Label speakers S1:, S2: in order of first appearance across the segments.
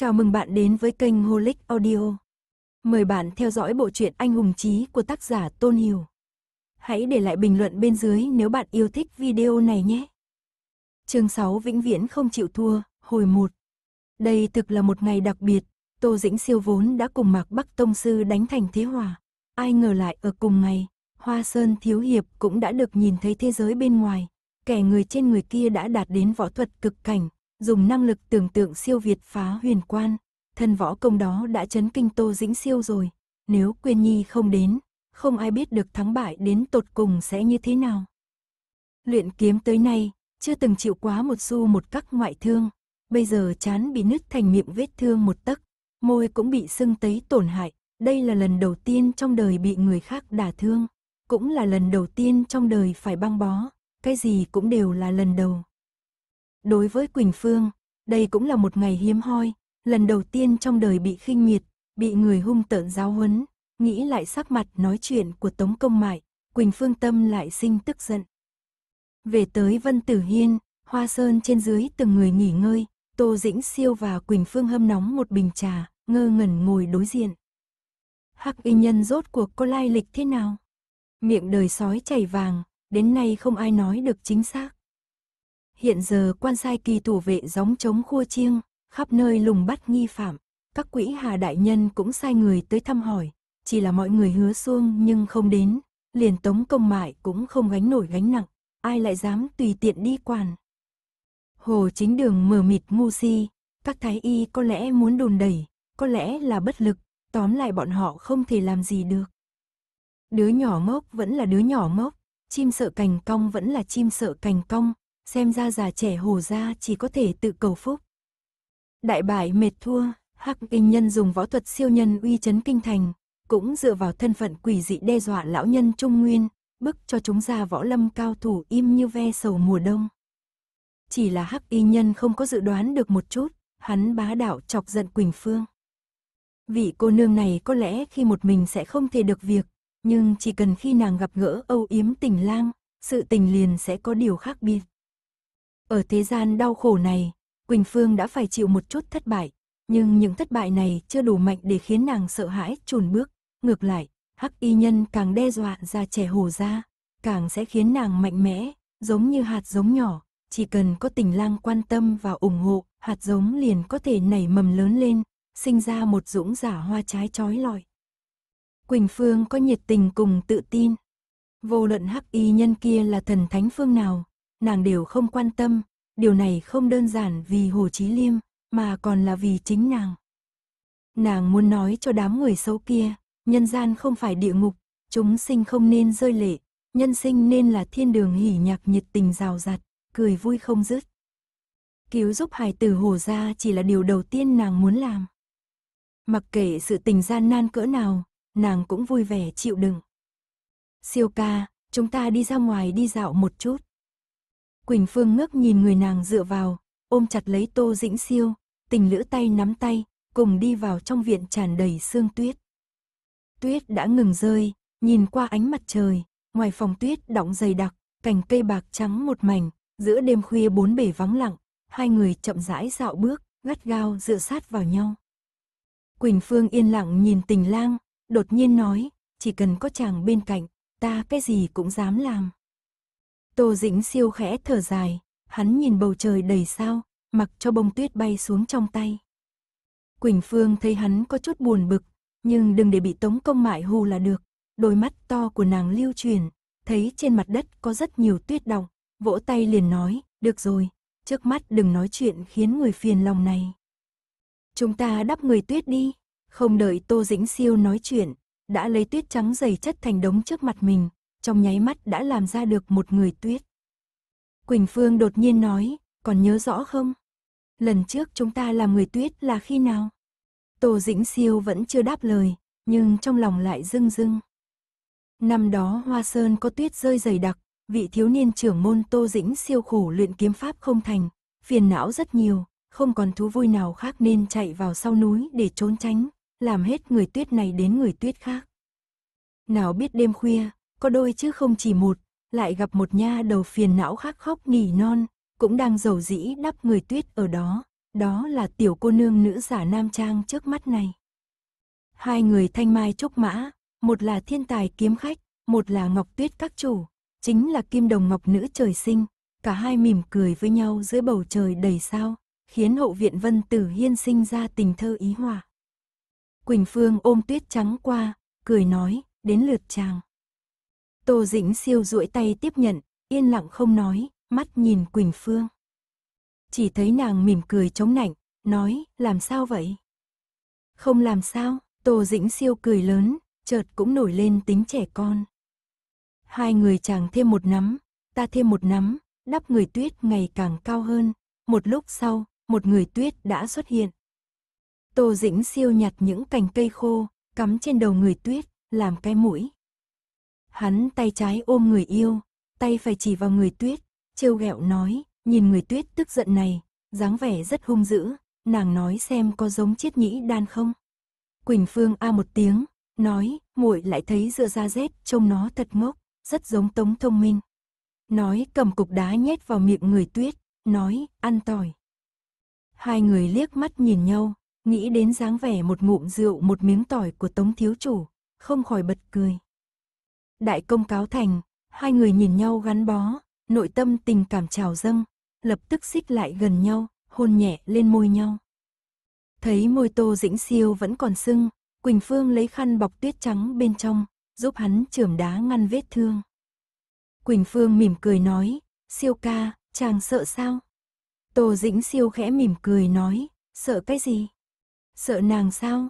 S1: Chào mừng bạn đến với kênh Holic Audio. Mời bạn theo dõi bộ truyện Anh hùng chí của tác giả Tôn Hiểu. Hãy để lại bình luận bên dưới nếu bạn yêu thích video này nhé. Chương 6 vĩnh viễn không chịu thua, hồi 1. Đây thực là một ngày đặc biệt, Tô Dĩnh Siêu vốn đã cùng Mạc Bắc Tông sư đánh thành thế hòa, ai ngờ lại ở cùng ngày, Hoa Sơn thiếu hiệp cũng đã được nhìn thấy thế giới bên ngoài, kẻ người trên người kia đã đạt đến võ thuật cực cảnh, dùng năng lực tưởng tượng siêu việt phá huyền quan, thân võ công đó đã chấn kinh Tô Dĩnh Siêu rồi, nếu Quyên Nhi không đến, không ai biết được thắng bại đến tột cùng sẽ như thế nào. Luyện kiếm tới nay, chưa từng chịu quá một xu một cắc ngoại thương, bây giờ chán bị nứt thành miệng vết thương một tấc, môi cũng bị sưng tấy tổn hại, đây là lần đầu tiên trong đời bị người khác đả thương, cũng là lần đầu tiên trong đời phải băng bó, cái gì cũng đều là lần đầu. Đối với Quỳnh Phương, đây cũng là một ngày hiếm hoi, lần đầu tiên trong đời bị khinh miệt, bị người hung tợn giáo huấn, nghĩ lại sắc mặt nói chuyện của Tống Công Mại, Quỳnh Phương tâm lại sinh tức giận. Về tới Vân Tử Hiên, Hoa Sơn trên dưới từng người nghỉ ngơi, Tô Dĩnh Siêu và Quỳnh Phương hâm nóng một bình trà, ngơ ngẩn ngồi đối diện. Hắc y nhân rốt cuộc có lai lịch thế nào? Miệng đời sói chảy vàng, đến nay không ai nói được chính xác. Hiện giờ quan sai kỳ thủ vệ gióng chống khua chiêng, khắp nơi lùng bắt nghi phạm. Các quỹ hà đại nhân cũng sai người tới thăm hỏi, chỉ là mọi người hứa xuông nhưng không đến, liền tống công mại cũng không gánh nổi gánh nặng, ai lại dám tùy tiện đi quản. Hồ chính đường mờ mịt ngu si, các thái y có lẽ muốn đồn đẩy, có lẽ là bất lực, tóm lại bọn họ không thể làm gì được. Đứa nhỏ mốc vẫn là đứa nhỏ mốc chim sợ cành cong vẫn là chim sợ cành cong, xem ra già trẻ hồ ra chỉ có thể tự cầu phúc. Đại bại mệt thua, Hắc Kinh Nhân dùng võ thuật siêu nhân uy chấn kinh thành, cũng dựa vào thân phận quỷ dị đe dọa lão nhân Trung Nguyên, bức cho chúng ra võ lâm cao thủ im như ve sầu mùa đông. Chỉ là Hắc Y Nhân không có dự đoán được một chút, hắn bá đạo chọc giận Quỳnh Phương. Vị cô nương này có lẽ khi một mình sẽ không thể được việc, nhưng chỉ cần khi nàng gặp gỡ âu yếm tình lang, sự tình liền sẽ có điều khác biệt. Ở thế gian đau khổ này, Quỳnh Phương đã phải chịu một chút thất bại, nhưng những thất bại này chưa đủ mạnh để khiến nàng sợ hãi chùn bước, ngược lại, hắc y nhân càng đe dọa ra trẻ hồ ra, càng sẽ khiến nàng mạnh mẽ, giống như hạt giống nhỏ, chỉ cần có tình lang quan tâm và ủng hộ, hạt giống liền có thể nảy mầm lớn lên, sinh ra một dũng giả hoa trái trói lọi. Quỳnh Phương có nhiệt tình cùng tự tin. Vô luận hắc y nhân kia là thần thánh phương nào, nàng đều không quan tâm, điều này không đơn giản vì Hồ Chí Liêm, mà còn là vì chính nàng. Nàng muốn nói cho đám người xấu kia, nhân gian không phải địa ngục, chúng sinh không nên rơi lệ, nhân sinh nên là thiên đường hỉ nhạc nhiệt tình rào rạt, cười vui không dứt. Cứu giúp hài tử hồ ra chỉ là điều đầu tiên nàng muốn làm. Mặc kệ sự tình gian nan cỡ nào, nàng cũng vui vẻ chịu đựng. Siêu ca, chúng ta đi ra ngoài đi dạo một chút. Quỳnh Phương ngước nhìn người nàng dựa vào, ôm chặt lấy Tô Dĩnh Siêu, tình lữ tay nắm tay, cùng đi vào trong viện tràn đầy sương tuyết. Tuyết đã ngừng rơi, nhìn qua ánh mặt trời, ngoài phòng tuyết đóng dày đặc, cành cây bạc trắng một mảnh, giữa đêm khuya bốn bể vắng lặng, hai người chậm rãi dạo bước, gắt gao dựa sát vào nhau. Quỳnh Phương yên lặng nhìn tình lang, đột nhiên nói, chỉ cần có chàng bên cạnh, ta cái gì cũng dám làm. Tô Dĩnh siêu khẽ thở dài, hắn nhìn bầu trời đầy sao, mặc cho bông tuyết bay xuống trong tay. Quỳnh Phương thấy hắn có chút buồn bực, nhưng đừng để bị tống công mại hù là được. Đôi mắt to của nàng lưu truyền, thấy trên mặt đất có rất nhiều tuyết đọng, vỗ tay liền nói, được rồi, trước mắt đừng nói chuyện khiến người phiền lòng này. Chúng ta đắp người tuyết đi, không đợi Tô Dĩnh Siêu nói chuyện, đã lấy tuyết trắng dày chất thành đống trước mặt mình, trong nháy mắt đã làm ra được một người tuyết. Quỳnh Phương đột nhiên nói, còn nhớ rõ không? Lần trước chúng ta làm người tuyết là khi nào? Tô Dĩnh Siêu vẫn chưa đáp lời, nhưng trong lòng lại rưng rưng. Năm đó Hoa Sơn có tuyết rơi dày đặc, vị thiếu niên trưởng môn Tô Dĩnh Siêu khổ luyện kiếm pháp không thành, phiền não rất nhiều, không còn thú vui nào khác nên chạy vào sau núi để trốn tránh, làm hết người tuyết này đến người tuyết khác. Nào biết đêm khuya, có đôi chứ không chỉ một, lại gặp một nha đầu phiền não khắc khóc nỉ non, cũng đang giàu dĩ đắp người tuyết ở đó, đó là tiểu cô nương nữ giả nam trang trước mắt này. Hai người thanh mai trúc mã, một là thiên tài kiếm khách, một là ngọc tuyết các chủ, chính là kim đồng ngọc nữ trời sinh, cả hai mỉm cười với nhau dưới bầu trời đầy sao, khiến hậu viện Vân Tử Hiên sinh ra tình thơ ý hòa. Quỳnh Phương ôm tuyết trắng qua, cười nói, đến lượt chàng. Tô Dĩnh siêu duỗi tay tiếp nhận, yên lặng không nói, mắt nhìn Quỳnh Phương. Chỉ thấy nàng mỉm cười chống nạnh, nói, làm sao vậy? Không làm sao, Tô Dĩnh siêu cười lớn, chợt cũng nổi lên tính trẻ con. Hai người chàng thêm một nắm, ta thêm một nắm, đắp người tuyết ngày càng cao hơn, một lúc sau, một người tuyết đã xuất hiện. Tô Dĩnh siêu nhặt những cành cây khô, cắm trên đầu người tuyết, làm cái mũi. Hắn tay trái ôm người yêu, tay phải chỉ vào người tuyết, trêu ghẹo nói, nhìn người tuyết tức giận này, dáng vẻ rất hung dữ, nàng nói xem có giống chiết nhĩ đan không. Quỳnh Phương a một tiếng, nói, muội lại thấy dựa da rét, trông nó thật ngốc, rất giống tống thông minh. Nói cầm cục đá nhét vào miệng người tuyết, nói, ăn tỏi. Hai người liếc mắt nhìn nhau, nghĩ đến dáng vẻ một ngụm rượu một miếng tỏi của tống thiếu chủ, không khỏi bật cười. Đại công cáo thành, hai người nhìn nhau gắn bó, nội tâm tình cảm trào dâng, lập tức xích lại gần nhau, hôn nhẹ lên môi nhau. Thấy môi Tô Dĩnh Siêu vẫn còn sưng, Quỳnh Phương lấy khăn bọc tuyết trắng bên trong, giúp hắn chườm đá ngăn vết thương. Quỳnh Phương mỉm cười nói, siêu ca, chàng sợ sao? Tô Dĩnh siêu khẽ mỉm cười nói, sợ cái gì? Sợ nàng sao?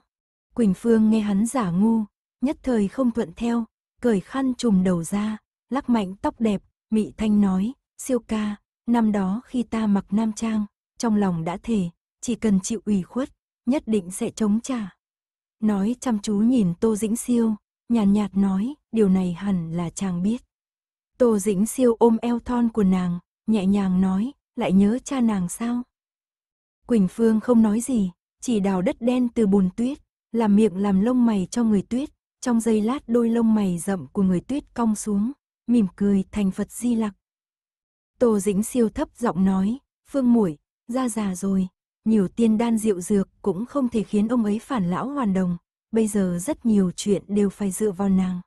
S1: Quỳnh Phương nghe hắn giả ngu, nhất thời không thuận theo, cởi khăn trùm đầu ra, lắc mạnh tóc đẹp, Mị Thanh nói, siêu ca, năm đó khi ta mặc nam trang, trong lòng đã thề chỉ cần chịu ủy khuất, nhất định sẽ chống trả. Nói chăm chú nhìn Tô Dĩnh Siêu, nhàn nhạt, nhạt nói, điều này hẳn là chàng biết. Tô Dĩnh Siêu ôm eo thon của nàng, nhẹ nhàng nói, lại nhớ cha nàng sao? Quỳnh Phương không nói gì, chỉ đào đất đen từ bùn tuyết, làm miệng làm lông mày cho người tuyết, trong giây lát đôi lông mày rậm của người tuyết cong xuống, mỉm cười thành Phật Di Lặc. Tô Dĩnh siêu thấp giọng nói, "Phương muội, ra già rồi, nhiều tiên đan rượu dược cũng không thể khiến ông ấy phản lão hoàn đồng, bây giờ rất nhiều chuyện đều phải dựa vào nàng."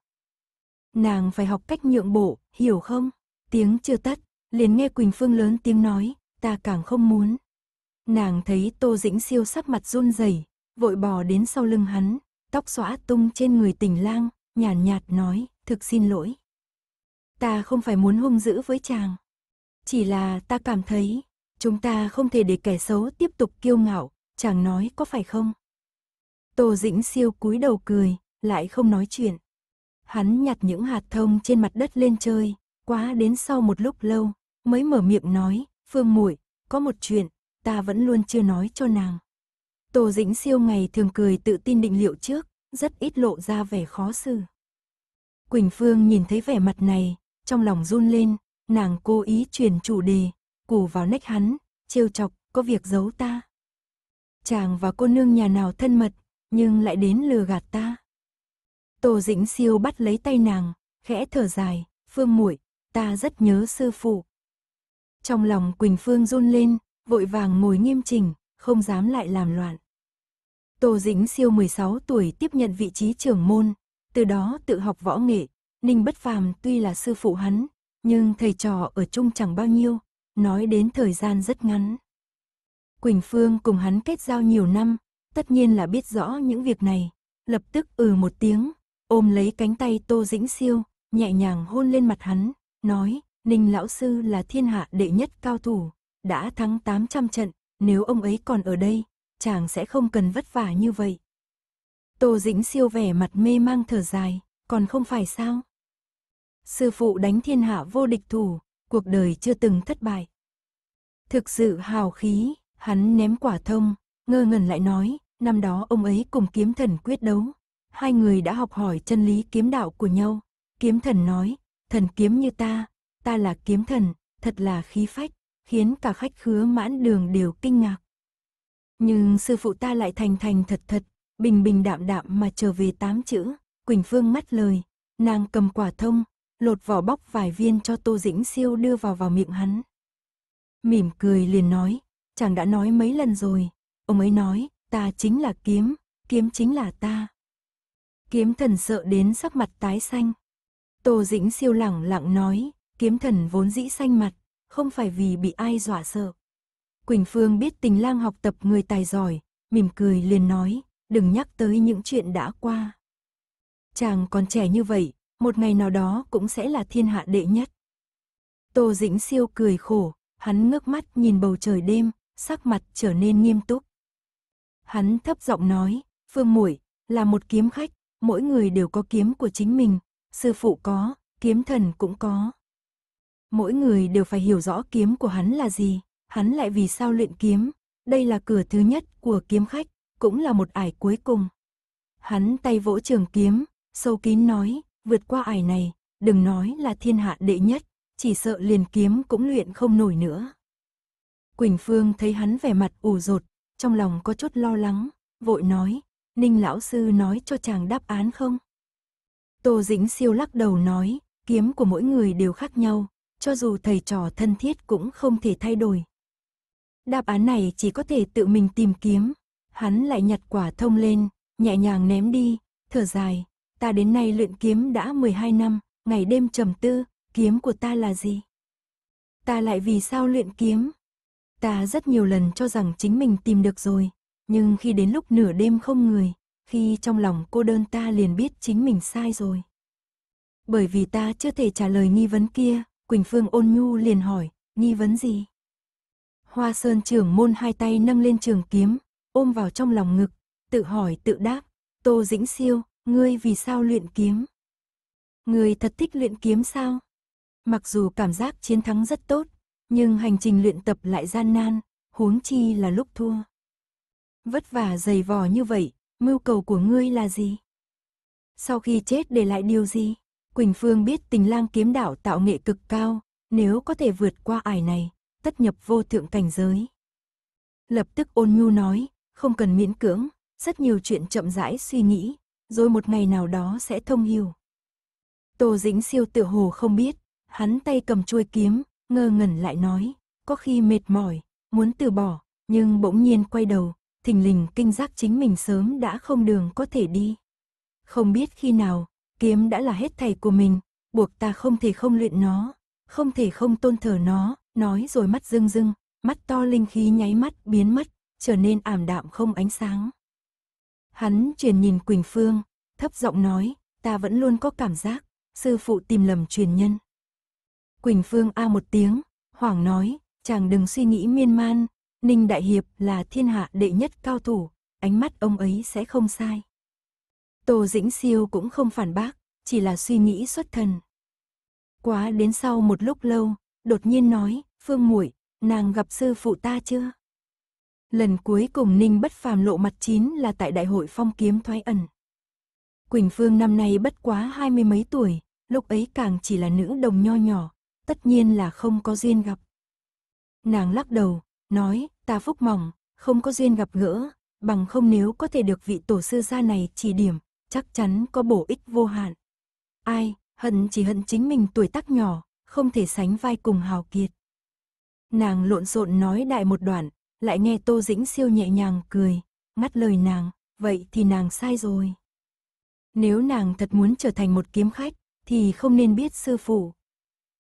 S1: Nàng phải học cách nhượng bộ, hiểu không? Tiếng chưa tắt, liền nghe Quỳnh Phương lớn tiếng nói, "Ta càng không muốn." Nàng thấy Tô Dĩnh siêu sắc mặt run rẩy, vội bò đến sau lưng hắn, tóc xõa tung trên người tình lang, nhàn nhạt, nhạt nói, thực xin lỗi. Ta không phải muốn hung dữ với chàng. Chỉ là ta cảm thấy, chúng ta không thể để kẻ xấu tiếp tục kiêu ngạo, chàng nói có phải không? Tô Dĩnh siêu cúi đầu cười, lại không nói chuyện. Hắn nhặt những hạt thông trên mặt đất lên chơi, quá đến sau một lúc lâu, mới mở miệng nói, Phương muội có một chuyện, ta vẫn luôn chưa nói cho nàng. Tô Dĩnh siêu ngày thường cười tự tin định liệu trước, rất ít lộ ra vẻ khó xử. Quỳnh Phương nhìn thấy vẻ mặt này, trong lòng run lên, nàng cố ý chuyển chủ đề, củ vào nách hắn, trêu chọc, có việc giấu ta. Chàng và cô nương nhà nào thân mật, nhưng lại đến lừa gạt ta. Tô Dĩnh siêu bắt lấy tay nàng, khẽ thở dài, Phương muội, ta rất nhớ sư phụ. Trong lòng Quỳnh Phương run lên, vội vàng ngồi nghiêm chỉnh, không dám lại làm loạn. Tô Dĩnh siêu 16 tuổi tiếp nhận vị trí trưởng môn, từ đó tự học võ nghệ. Ninh Bất Phàm tuy là sư phụ hắn, nhưng thầy trò ở chung chẳng bao nhiêu, nói đến thời gian rất ngắn. Quỳnh Phương cùng hắn kết giao nhiều năm, tất nhiên là biết rõ những việc này, lập tức ừ một tiếng, ôm lấy cánh tay Tô Dĩnh siêu, nhẹ nhàng hôn lên mặt hắn, nói, Ninh lão sư là thiên hạ đệ nhất cao thủ, đã thắng 800 trận, nếu ông ấy còn ở đây, chàng sẽ không cần vất vả như vậy. Tô Dĩnh siêu vẻ mặt mê mang thở dài, còn không phải sao? Sư phụ đánh thiên hạ vô địch thủ, cuộc đời chưa từng thất bại. Thực sự hào khí, hắn ném quả thông, ngơ ngẩn lại nói, năm đó ông ấy cùng kiếm thần quyết đấu. Hai người đã học hỏi chân lý kiếm đạo của nhau. Kiếm thần nói, thần kiếm như ta, ta là kiếm thần, thật là khí phách, khiến cả khách khứa mãn đường đều kinh ngạc. Nhưng sư phụ ta lại thành thành thật thật, bình bình đạm đạm mà trở về tám chữ. Quỳnh Phương mắt lời, nàng cầm quả thông, lột vỏ bóc vài viên cho Tô Dĩnh Siêu đưa vào vào miệng hắn. Mỉm cười liền nói, chàng đã nói mấy lần rồi, ông ấy nói, ta chính là kiếm, kiếm chính là ta. Kiếm thần sợ đến sắc mặt tái xanh. Tô Dĩnh Siêu lẳng lặng nói, kiếm thần vốn dĩ xanh mặt, không phải vì bị ai dọa sợ, Quỳnh Phương biết tình lang học tập người tài giỏi, mỉm cười liền nói, đừng nhắc tới những chuyện đã qua. Chàng còn trẻ như vậy, một ngày nào đó cũng sẽ là thiên hạ đệ nhất. Tô Dĩnh siêu cười khổ, hắn ngước mắt nhìn bầu trời đêm, sắc mặt trở nên nghiêm túc. Hắn thấp giọng nói, Phương Muội là một kiếm khách, mỗi người đều có kiếm của chính mình, sư phụ có, kiếm thần cũng có. Mỗi người đều phải hiểu rõ kiếm của hắn là gì hắn lại vì sao luyện kiếm, đây là cửa thứ nhất của kiếm khách, cũng là một ải cuối cùng. Hắn tay vỗ trường kiếm, sâu kín nói, vượt qua ải này, đừng nói là thiên hạ đệ nhất, chỉ sợ liền kiếm cũng luyện không nổi nữa. Quỳnh Phương thấy hắn vẻ mặt ủ rột, trong lòng có chút lo lắng, vội nói, Ninh lão sư nói cho chàng đáp án không? Tô Dĩnh siêu lắc đầu nói, kiếm của mỗi người đều khác nhau, cho dù thầy trò thân thiết cũng không thể thay đổi, Đáp án này chỉ có thể tự mình tìm kiếm. Hắn lại nhặt quả thông lên, nhẹ nhàng ném đi, thở dài. Ta đến nay luyện kiếm đã 12 năm, ngày đêm trầm tư, kiếm của ta là gì? Ta lại vì sao luyện kiếm? Ta rất nhiều lần cho rằng chính mình tìm được rồi, nhưng khi đến lúc nửa đêm không người, khi trong lòng cô đơn ta liền biết chính mình sai rồi. Bởi vì ta chưa thể trả lời nghi vấn kia, Quỳnh Phương ôn nhu liền hỏi, nghi vấn gì? Hoa Sơn trưởng môn hai tay nâng lên trường kiếm, ôm vào trong lòng ngực, tự hỏi tự đáp, Tô Dĩnh Siêu, ngươi vì sao luyện kiếm? Ngươi thật thích luyện kiếm sao? Mặc dù cảm giác chiến thắng rất tốt, nhưng hành trình luyện tập lại gian nan, huống chi là lúc thua. Vất vả dày vò như vậy, mưu cầu của ngươi là gì? Sau khi chết để lại điều gì? Quỳnh Phương biết tình lang kiếm đạo tạo nghệ cực cao, nếu có thể vượt qua ải này, tất nhập vô thượng cảnh giới. Lập tức ôn nhu nói, không cần miễn cưỡng, rất nhiều chuyện chậm rãi suy nghĩ, rồi một ngày nào đó sẽ thông hiểu. Tô Dĩnh siêu tựa hồ không biết, hắn tay cầm chuôi kiếm, ngơ ngẩn lại nói, có khi mệt mỏi, muốn từ bỏ, nhưng bỗng nhiên quay đầu, thình lình kinh giác chính mình sớm đã không đường có thể đi. Không biết khi nào, kiếm đã là hết thầy của mình, buộc ta không thể không luyện nó, không thể không tôn thờ nó, Nói rồi mắt rưng rưng, mắt to linh khí nháy mắt biến mất, trở nên ảm đạm không ánh sáng. Hắn truyền nhìn Quỳnh Phương, thấp giọng nói, ta vẫn luôn có cảm giác, sư phụ tìm lầm truyền nhân. Quỳnh Phương a một tiếng, hoảng nói, chàng đừng suy nghĩ miên man, Ninh Đại Hiệp là thiên hạ đệ nhất cao thủ, ánh mắt ông ấy sẽ không sai. Tô Dĩnh Siêu cũng không phản bác, chỉ là suy nghĩ xuất thần. Quá đến sau một lúc lâu, đột nhiên nói, Phương muội, nàng gặp sư phụ ta chưa? Lần cuối cùng Ninh Bất Phàm lộ mặt chín là tại đại hội phong kiếm thoái ẩn. Quỳnh Phương năm nay bất quá hai mươi mấy tuổi, lúc ấy càng chỉ là nữ đồng nho nhỏ, tất nhiên là không có duyên gặp. Nàng lắc đầu, nói, ta phúc mỏng, không có duyên gặp gỡ, bằng không nếu có thể được vị tổ sư gia này chỉ điểm, chắc chắn có bổ ích vô hạn. Ai, hận chỉ hận chính mình tuổi tác nhỏ, không thể sánh vai cùng Hào Kiệt. Nàng lộn xộn nói đại một đoạn, lại nghe Tô Dĩnh siêu nhẹ nhàng cười, ngắt lời nàng, vậy thì nàng sai rồi. Nếu nàng thật muốn trở thành một kiếm khách, thì không nên biết sư phụ.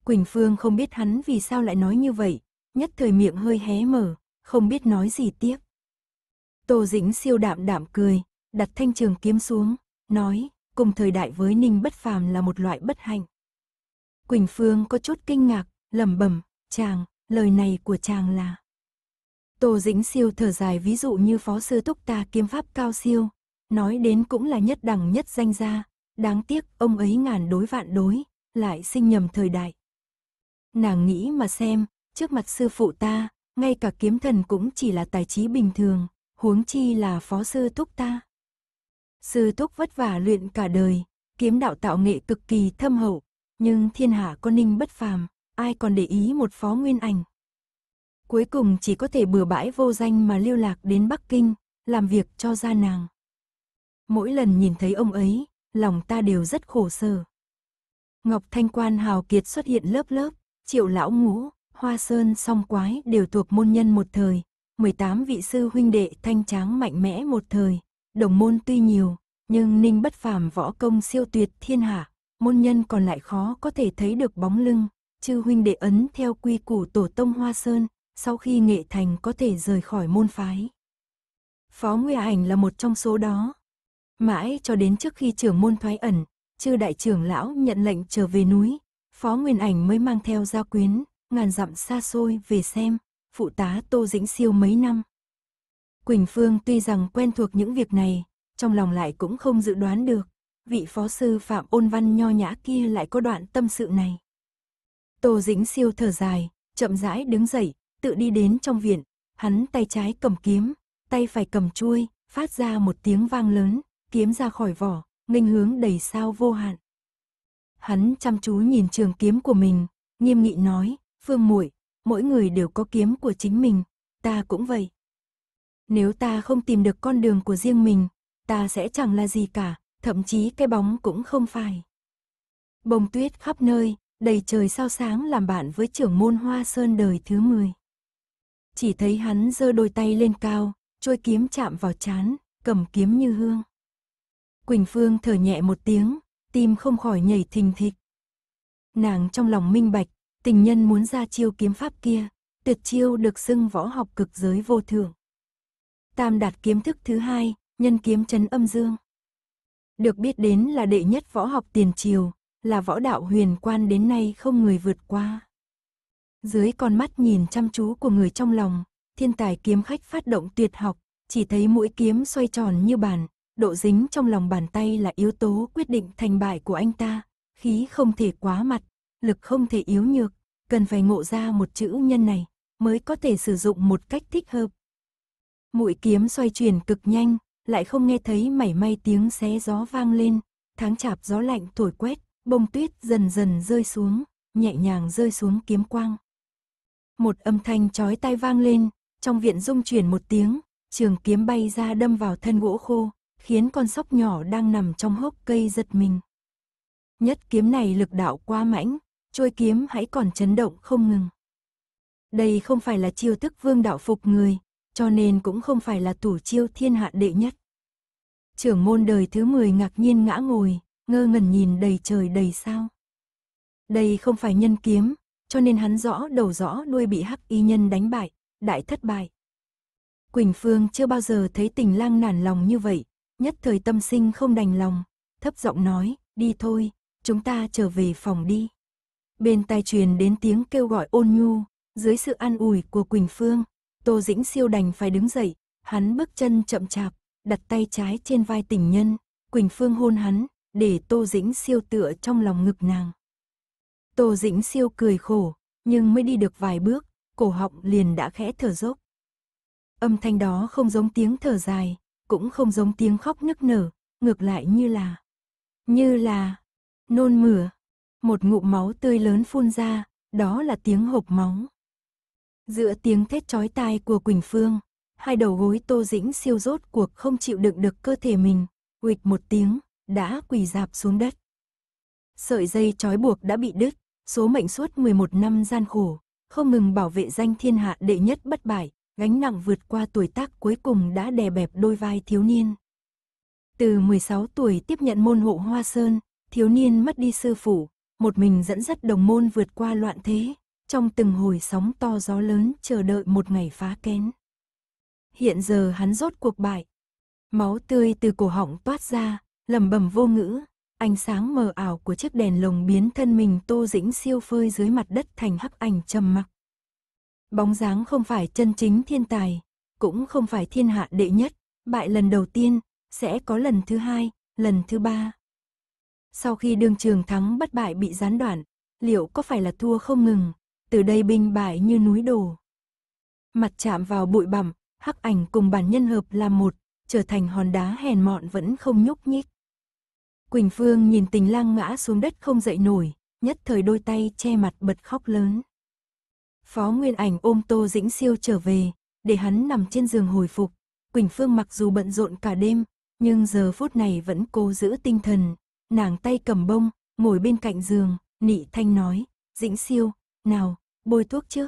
S1: Quỳnh Phương không biết hắn vì sao lại nói như vậy, nhất thời miệng hơi hé mở, không biết nói gì tiếp. Tô Dĩnh siêu đạm đạm cười, đặt thanh trường kiếm xuống, nói, cùng thời đại với Ninh Bất Phàm là một loại bất hạnh. Quỳnh Phương có chút kinh ngạc, lẩm bẩm, chàng, lời này của chàng là. Tô Dĩnh siêu thở dài ví dụ như phó sư túc ta kiếm pháp cao siêu, nói đến cũng là nhất đẳng nhất danh gia, đáng tiếc ông ấy ngàn đối vạn đối, lại sinh nhầm thời đại. Nàng nghĩ mà xem, trước mặt sư phụ ta, ngay cả kiếm thần cũng chỉ là tài trí bình thường, huống chi là phó sư túc ta. Sư túc vất vả luyện cả đời, kiếm đạo tạo nghệ cực kỳ thâm hậu, nhưng thiên hạ con ninh bất phàm, ai còn để ý một phó nguyên ảnh. Cuối cùng chỉ có thể bừa bãi vô danh mà lưu lạc đến Bắc Kinh, làm việc cho gia nàng. Mỗi lần nhìn thấy ông ấy, lòng ta đều rất khổ sở. Ngọc Thanh Quan hào kiệt xuất hiện lớp lớp, triệu lão ngũ, hoa sơn song quái đều thuộc môn nhân một thời, 18 vị sư huynh đệ thanh tráng mạnh mẽ một thời, đồng môn tuy nhiều, nhưng ninh bất phàm võ công siêu tuyệt thiên hạ, môn nhân còn lại khó có thể thấy được bóng lưng, chư huynh đệ ấn theo quy củ tổ tông Hoa Sơn, sau khi nghệ thành có thể rời khỏi môn phái. Phó Nguy Ảnh là một trong số đó. Mãi cho đến trước khi trưởng môn thoái ẩn, chư đại trưởng lão nhận lệnh trở về núi, Phó Nguyên Ảnh mới mang theo gia quyến, ngàn dặm xa xôi về xem, phụ tá Tô Dĩnh Siêu mấy năm. Quỳnh Phương tuy rằng quen thuộc những việc này, trong lòng lại cũng không dự đoán được, vị phó sư Phạm Ôn Văn nho nhã kia lại có đoạn tâm sự này. Tô Dĩnh siêu thở dài, chậm rãi đứng dậy, tự đi đến trong viện, hắn tay trái cầm kiếm, tay phải cầm chuôi, phát ra một tiếng vang lớn, kiếm ra khỏi vỏ, nghênh hướng đầy sao vô hạn. Hắn chăm chú nhìn trường kiếm của mình, nghiêm nghị nói, "Phương muội, mỗi người đều có kiếm của chính mình, ta cũng vậy. Nếu ta không tìm được con đường của riêng mình, ta sẽ chẳng là gì cả, thậm chí cái bóng cũng không phải. Bông tuyết khắp nơi, đầy trời sao sáng làm bạn với trưởng môn Hoa Sơn đời thứ 10. Chỉ thấy hắn giơ đôi tay lên cao, trôi kiếm chạm vào chán, cầm kiếm như hương. Quỳnh Phương thở nhẹ một tiếng, tim không khỏi nhảy thình thịch. Nàng trong lòng minh bạch, tình nhân muốn ra chiêu kiếm pháp kia, tuyệt chiêu được xưng võ học cực giới vô thượng. Tam đạt kiếm thức thứ hai, nhân kiếm chấn âm dương được biết đến là đệ nhất võ học tiền triều, là võ đạo huyền quan đến nay không người vượt qua. Dưới con mắt nhìn chăm chú của người trong lòng, thiên tài kiếm khách phát động tuyệt học, chỉ thấy mũi kiếm xoay tròn như bàn, độ dính trong lòng bàn tay là yếu tố quyết định thành bại của anh ta, khí không thể quá mặt, lực không thể yếu nhược, cần phải ngộ ra một chữ nhân này mới có thể sử dụng một cách thích hợp. Mũi kiếm xoay chuyển cực nhanh, lại không nghe thấy mảy may tiếng xé gió vang lên, tháng chạp gió lạnh thổi quét, bông tuyết dần dần rơi xuống, nhẹ nhàng rơi xuống kiếm quang. Một âm thanh chói tai vang lên, trong viện rung chuyển một tiếng, trường kiếm bay ra đâm vào thân gỗ khô, khiến con sóc nhỏ đang nằm trong hốc cây giật mình. Nhất kiếm này lực đạo quá mãnh, trôi kiếm hãy còn chấn động không ngừng. Đây không phải là chiêu thức vương đạo phục người, cho nên cũng không phải là tủ chiêu thiên hạ đệ nhất. Trưởng môn đời thứ 10 ngạc nhiên ngã ngồi, ngơ ngẩn nhìn đầy trời đầy sao. Đây không phải nhân kiếm, cho nên hắn rõ đầu rõ đuôi bị hắc y nhân đánh bại, đại thất bại. Quỳnh Phương chưa bao giờ thấy tình lang nản lòng như vậy, nhất thời tâm sinh không đành lòng, thấp giọng nói, đi thôi, chúng ta trở về phòng đi. Bên tai truyền đến tiếng kêu gọi ôn nhu, dưới sự an ủi của Quỳnh Phương, Tô Dĩnh siêu đành phải đứng dậy, hắn bước chân chậm chạp, đặt tay trái trên vai tình nhân, Quỳnh Phương hôn hắn, để Tô Dĩnh siêu tựa trong lòng ngực nàng. Tô Dĩnh siêu cười khổ, nhưng mới đi được vài bước, cổ họng liền đã khẽ thở dốc. Âm thanh đó không giống tiếng thở dài, cũng không giống tiếng khóc nức nở, ngược lại như là, như là, nôn mửa. Một ngụm máu tươi lớn phun ra, đó là tiếng hộp máu. Giữa tiếng thét chói tai của Quỳnh Phương, hai đầu gối Tô Dĩnh siêu rốt cuộc không chịu đựng được cơ thể mình, huịch một tiếng, đã quỳ dạp xuống đất. Sợi dây chói buộc đã bị đứt, số mệnh suốt 11 năm gian khổ, không ngừng bảo vệ danh thiên hạ đệ nhất bất bại, gánh nặng vượt qua tuổi tác cuối cùng đã đè bẹp đôi vai thiếu niên. Từ 16 tuổi tiếp nhận môn hộ Hoa Sơn, thiếu niên mất đi sư phụ, một mình dẫn dắt đồng môn vượt qua loạn thế trong từng hồi sóng to gió lớn chờ đợi một ngày phá kén. Hiện giờ hắn rốt cuộc bại. Máu tươi từ cổ họng toát ra, lầm bầm vô ngữ, ánh sáng mờ ảo của chiếc đèn lồng biến thân mình tô dĩnh siêu phơi dưới mặt đất thành hắc ảnh trầm mặc. Bóng dáng không phải chân chính thiên tài, cũng không phải thiên hạ đệ nhất, bại lần đầu tiên, sẽ có lần thứ hai, lần thứ ba. Sau khi đường trường thắng bất bại bị gián đoạn, liệu có phải là thua không ngừng, từ đây binh bại như núi đổ. Mặt chạm vào bụi bặm, hắc ảnh cùng bản nhân hợp làm một, trở thành hòn đá hèn mọn vẫn không nhúc nhích. Quỳnh Phương nhìn tình lang ngã xuống đất không dậy nổi, nhất thời đôi tay che mặt bật khóc lớn. Phó Nguyên Ảnh ôm Tô Dĩnh Siêu trở về, để hắn nằm trên giường hồi phục. Quỳnh Phương mặc dù bận rộn cả đêm, nhưng giờ phút này vẫn cố giữ tinh thần. Nàng tay cầm bông, ngồi bên cạnh giường, nị thanh nói, Dĩnh Siêu, nào, bôi thuốc chứ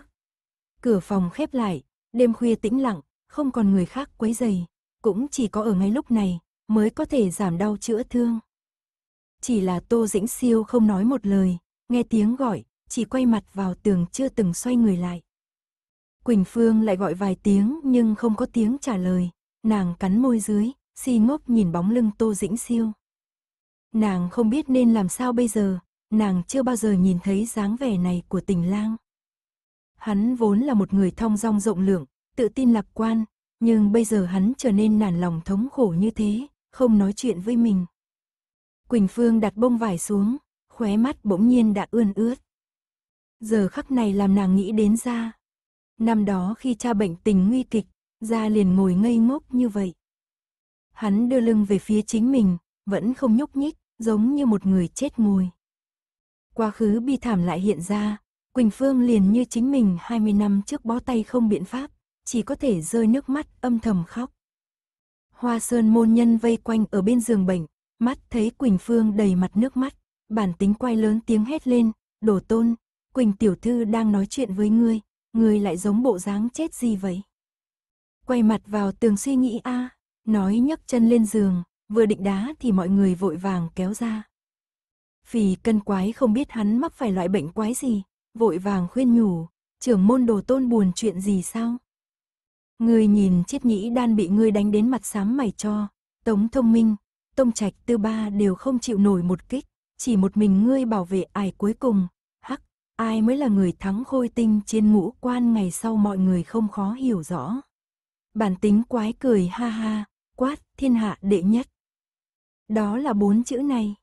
S1: Cửa phòng khép lại, đêm khuya tĩnh lặng, không còn người khác quấy dày. Cũng chỉ có ở ngay lúc này, mới có thể giảm đau chữa thương. Chỉ là Tô Dĩnh Siêu không nói một lời, nghe tiếng gọi, chỉ quay mặt vào tường chưa từng xoay người lại. Quỳnh Phương lại gọi vài tiếng nhưng không có tiếng trả lời, nàng cắn môi dưới, si ngốc nhìn bóng lưng Tô Dĩnh Siêu. Nàng không biết nên làm sao bây giờ, nàng chưa bao giờ nhìn thấy dáng vẻ này của tình lang. Hắn vốn là một người thong dong rộng lượng, tự tin lạc quan, nhưng bây giờ hắn trở nên nản lòng thống khổ như thế, không nói chuyện với mình. Quỳnh Phương đặt bông vải xuống, khóe mắt bỗng nhiên đã ươn ướt. Giờ khắc này làm nàng nghĩ đến ra. Năm đó khi cha bệnh tình nguy kịch, ra liền ngồi ngây ngốc như vậy. Hắn đưa lưng về phía chính mình, vẫn không nhúc nhích, giống như một người chết ngồi. Quá khứ bi thảm lại hiện ra, Quỳnh Phương liền như chính mình 20 năm trước bó tay không biện pháp, chỉ có thể rơi nước mắt âm thầm khóc. Hoa sơn môn nhân vây quanh ở bên giường bệnh, mắt thấy Quỳnh Phương đầy mặt nước mắt, bản tính quay lớn tiếng hét lên, đổ tôn, Quỳnh tiểu thư đang nói chuyện với ngươi, ngươi lại giống bộ dáng chết gì vậy? Quay mặt vào tường suy nghĩ a, nói nhấc chân lên giường, vừa định đá thì mọi người vội vàng kéo ra. Vì cân quái không biết hắn mắc phải loại bệnh quái gì, vội vàng khuyên nhủ, trưởng môn đồ tôn buồn chuyện gì sao? Người nhìn chiết nhĩ đan bị ngươi đánh đến mặt xám mày cho, tống thông minh, tông trạch tư ba đều không chịu nổi một kích, chỉ một mình ngươi bảo vệ ai cuối cùng, hắc, ai mới là người thắng khôi tinh trên ngũ quan ngày sau mọi người không khó hiểu rõ. Bản tính quái cười ha ha, quát thiên hạ đệ nhất. Đó là bốn chữ này.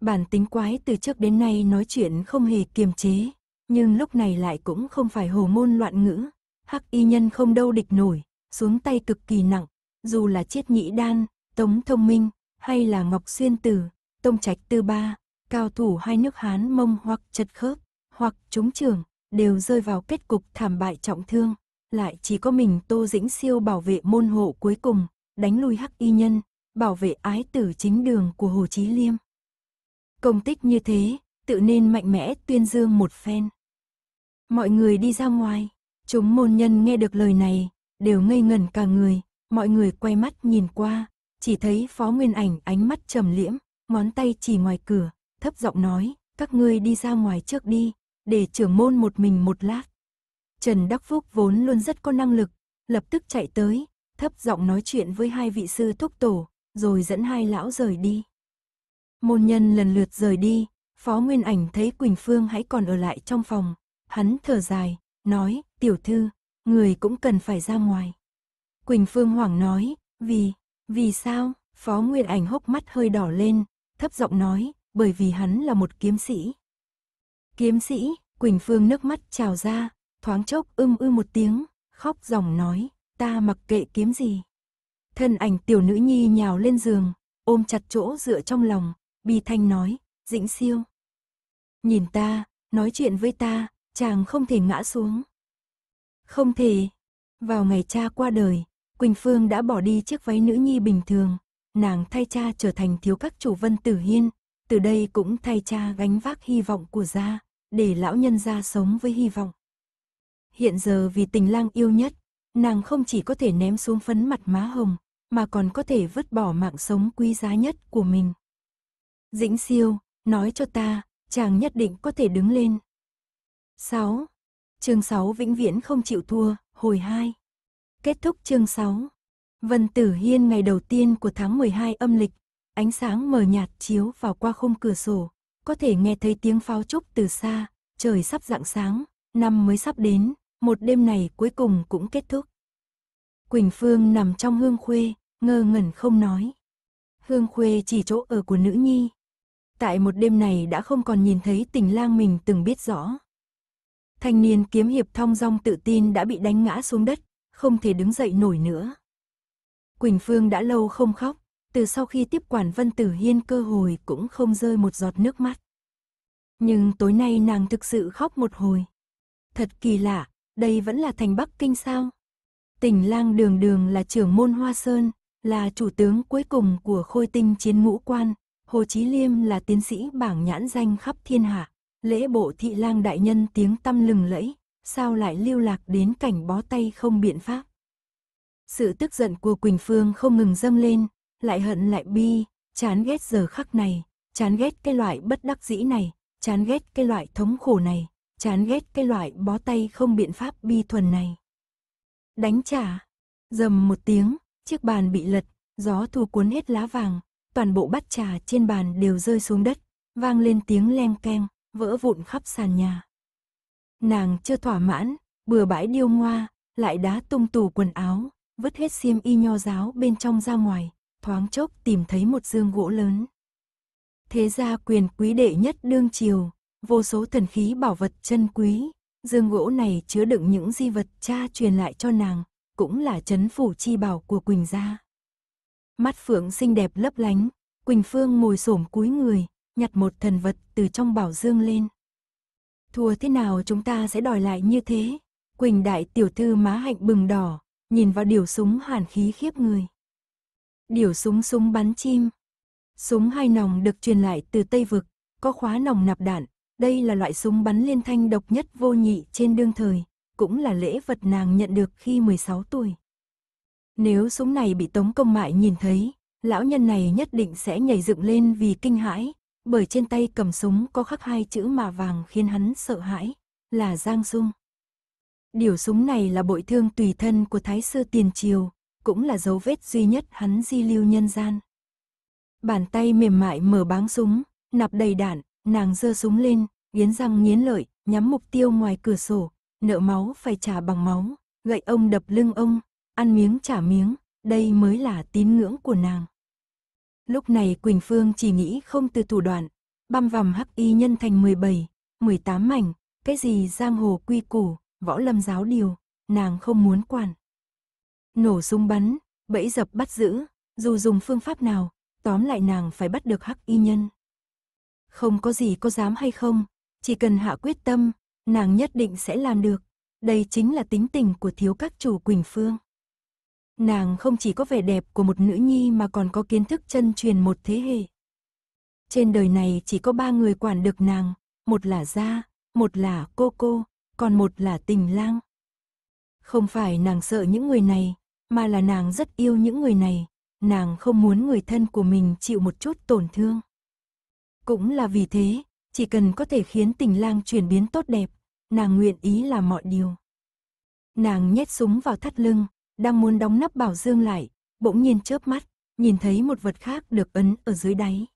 S1: Bản tính quái từ trước đến nay nói chuyện không hề kiềm chế, nhưng lúc này lại cũng không phải hồ môn loạn ngữ. Hắc y nhân không đâu địch nổi, xuống tay cực kỳ nặng, dù là chiết nhĩ đan, tống thông minh, hay là ngọc xuyên tử, tông trạch tư ba, cao thủ hai nước Hán mông hoặc chật khớp, hoặc trúng trường, đều rơi vào kết cục thảm bại trọng thương. Lại chỉ có mình Tô Dĩnh siêu bảo vệ môn hộ cuối cùng, đánh lui hắc y nhân, bảo vệ ái tử chính đường của Hồ Chí Liêm. Công tích như thế, tự nên mạnh mẽ tuyên dương một phen. Mọi người đi ra ngoài, chúng môn nhân nghe được lời này, đều ngây ngẩn cả người, mọi người quay mắt nhìn qua, chỉ thấy Phó Nguyên Ảnh ánh mắt trầm liễm, ngón tay chỉ ngoài cửa, thấp giọng nói, các ngươi đi ra ngoài trước đi, để trưởng môn một mình một lát. Trần Đắc Phúc vốn luôn rất có năng lực, lập tức chạy tới, thấp giọng nói chuyện với hai vị sư thúc tổ, rồi dẫn hai lão rời đi. Môn nhân lần lượt rời đi, Phó Nguyên Ảnh thấy Quỳnh Phương hãy còn ở lại trong phòng. Hắn thở dài, nói, tiểu thư, người cũng cần phải ra ngoài. Quỳnh Phương hoảng nói, vì, vì sao? Phó Nguyên Ảnh hốc mắt hơi đỏ lên, thấp giọng nói, bởi vì hắn là một kiếm sĩ. Kiếm sĩ, Quỳnh Phương nước mắt trào ra, thoáng chốc ưm ư một tiếng, khóc ròng nói, ta mặc kệ kiếm gì. Thân ảnh tiểu nữ nhi nhào lên giường, ôm chặt chỗ dựa trong lòng, bi thanh nói, dĩnh siêu. Nhìn ta, nói chuyện với ta, chàng không thể ngã xuống. Không thể. Vào ngày cha qua đời, Quỳnh Phương đã bỏ đi chiếc váy nữ nhi bình thường. Nàng thay cha trở thành thiếu các chủ vân tử hiên, từ đây cũng thay cha gánh vác hy vọng của gia, để lão nhân gia sống với hy vọng. Hiện giờ vì tình lang yêu nhất, nàng không chỉ có thể ném xuống phấn mặt má hồng, mà còn có thể vứt bỏ mạng sống quý giá nhất của mình. Dĩnh siêu, nói cho ta, chàng nhất định có thể đứng lên. 6. Chương 6 vĩnh viễn không chịu thua, hồi 2. Kết thúc chương 6. Vân Tử Hiên ngày đầu tiên của tháng 12 âm lịch, ánh sáng mờ nhạt chiếu vào qua khung cửa sổ, có thể nghe thấy tiếng pháo trúc từ xa, trời sắp rạng sáng, năm mới sắp đến, một đêm này cuối cùng cũng kết thúc. Quỳnh Phương nằm trong hương khuê, ngơ ngẩn không nói. Hương khuê chỉ chỗ ở của nữ nhi, tại một đêm này đã không còn nhìn thấy tình lang mình từng biết rõ. Thanh niên kiếm hiệp thong dong tự tin đã bị đánh ngã xuống đất, không thể đứng dậy nổi nữa. Quỳnh Phương đã lâu không khóc, từ sau khi tiếp quản Vân Tử Hiên cơ hồi cũng không rơi một giọt nước mắt. Nhưng tối nay nàng thực sự khóc một hồi. Thật kỳ lạ, đây vẫn là thành Bắc Kinh sao? tình lang đường đường là trưởng môn Hoa Sơn, là chủ tướng cuối cùng của khôi tinh chiến ngũ quan, Hồ Chí Liêm là tiến sĩ bảng nhãn danh khắp thiên hạ, lễ bộ thị lang đại nhân tiếng tăm lừng lẫy, sao lại lưu lạc đến cảnh bó tay không biện pháp. Sự tức giận của Quỳnh Phương không ngừng dâng lên, lại hận lại bi, chán ghét giờ khắc này, chán ghét cái loại bất đắc dĩ này, chán ghét cái loại thống khổ này, chán ghét cái loại bó tay không biện pháp bi thuần này. Đánh trả, dầm một tiếng, chiếc bàn bị lật, gió thu cuốn hết lá vàng, toàn bộ bát trà trên bàn đều rơi xuống đất, vang lên tiếng leng keng, vỡ vụn khắp sàn nhà. Nàng chưa thỏa mãn, bừa bãi điêu ngoa, lại đá tung tù quần áo, vứt hết xiêm y nho giáo bên trong ra ngoài, thoáng chốc tìm thấy một dương gỗ lớn. Thế gia quyền quý đệ nhất đương triều, vô số thần khí bảo vật chân quý, dương gỗ này chứa đựng những di vật cha truyền lại cho nàng, cũng là chấn phủ chi bảo của Quỳnh gia. Mắt phượng xinh đẹp lấp lánh, Quỳnh Phương ngồi xổm cúi người, nhặt một thần vật từ trong bảo dương lên. Thua thế nào chúng ta sẽ đòi lại như thế? Quỳnh đại tiểu thư má hạnh bừng đỏ, nhìn vào điều súng hàn khí khiếp người. Điều súng súng bắn chim. Súng hai nòng được truyền lại từ Tây Vực, có khóa nòng nạp đạn. Đây là loại súng bắn liên thanh độc nhất vô nhị trên đương thời, cũng là lễ vật nàng nhận được khi 16 tuổi. Nếu súng này bị Tống Công Mại nhìn thấy, lão nhân này nhất định sẽ nhảy dựng lên vì kinh hãi, bởi trên tay cầm súng có khắc hai chữ mà vàng khiến hắn sợ hãi, là Giang Dung. Điều súng này là bội thương tùy thân của Thái Sư Tiền Triều, cũng là dấu vết duy nhất hắn di lưu nhân gian. Bàn tay mềm mại mở báng súng, nạp đầy đạn, nàng giơ súng lên, nghiến răng nghiến lợi, nhắm mục tiêu ngoài cửa sổ, nợ máu phải trả bằng máu, gậy ông đập lưng ông, ăn miếng trả miếng, đây mới là tín ngưỡng của nàng. Lúc này Quỳnh Phương chỉ nghĩ không từ thủ đoạn, băm vằm hắc y nhân thành 17, 18 mảnh, cái gì giang hồ quy củ, võ lâm giáo điều, nàng không muốn quản. Nổ súng bắn, bẫy dập bắt giữ, dù dùng phương pháp nào, tóm lại nàng phải bắt được hắc y nhân. Không có gì có dám hay không, chỉ cần hạ quyết tâm, nàng nhất định sẽ làm được. Đây chính là tính tình của thiếu các chủ Quỳnh Phương nàng không chỉ có vẻ đẹp của một nữ nhi mà còn có kiến thức chân truyền một thế hệ. Trên đời này chỉ có ba người quản được nàng, một là gia, một là cô cô, còn một là tình lang. Không phải nàng sợ những người này, mà là nàng rất yêu những người này, nàng không muốn người thân của mình chịu một chút tổn thương. Cũng là vì thế, chỉ cần có thể khiến tình lang chuyển biến tốt đẹp, nàng nguyện ý làm mọi điều. Nàng nhét súng vào thắt lưng, đang muốn đóng nắp bảo dương lại, bỗng nhiên chớp mắt, nhìn thấy một vật khác được ấn ở dưới đáy.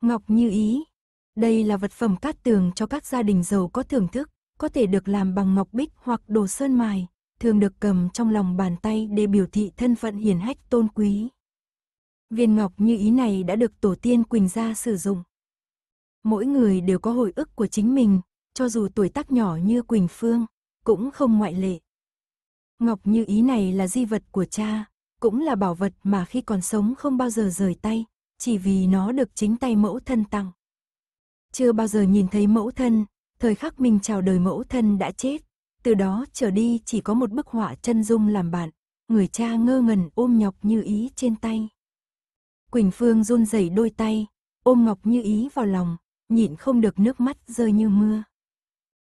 S1: Ngọc Như Ý, đây là vật phẩm cát tường cho các gia đình giàu có thưởng thức, có thể được làm bằng ngọc bích hoặc đồ sơn mài, thường được cầm trong lòng bàn tay để biểu thị thân phận hiền hách tôn quý. Viên ngọc như ý này đã được tổ tiên Quỳnh Gia sử dụng. Mỗi người đều có hồi ức của chính mình, cho dù tuổi tác nhỏ như Quỳnh Phương, cũng không ngoại lệ. Ngọc Như Ý này là di vật của cha, cũng là bảo vật mà khi còn sống không bao giờ rời tay, chỉ vì nó được chính tay mẫu thân tặng. Chưa bao giờ nhìn thấy mẫu thân, thời khắc mình chào đời mẫu thân đã chết, từ đó trở đi chỉ có một bức họa chân dung làm bạn, người cha ngơ ngẩn ôm Ngọc Như Ý trên tay. Quỳnh Phương run rẩy đôi tay, ôm Ngọc Như Ý vào lòng, nhịn không được nước mắt rơi như mưa.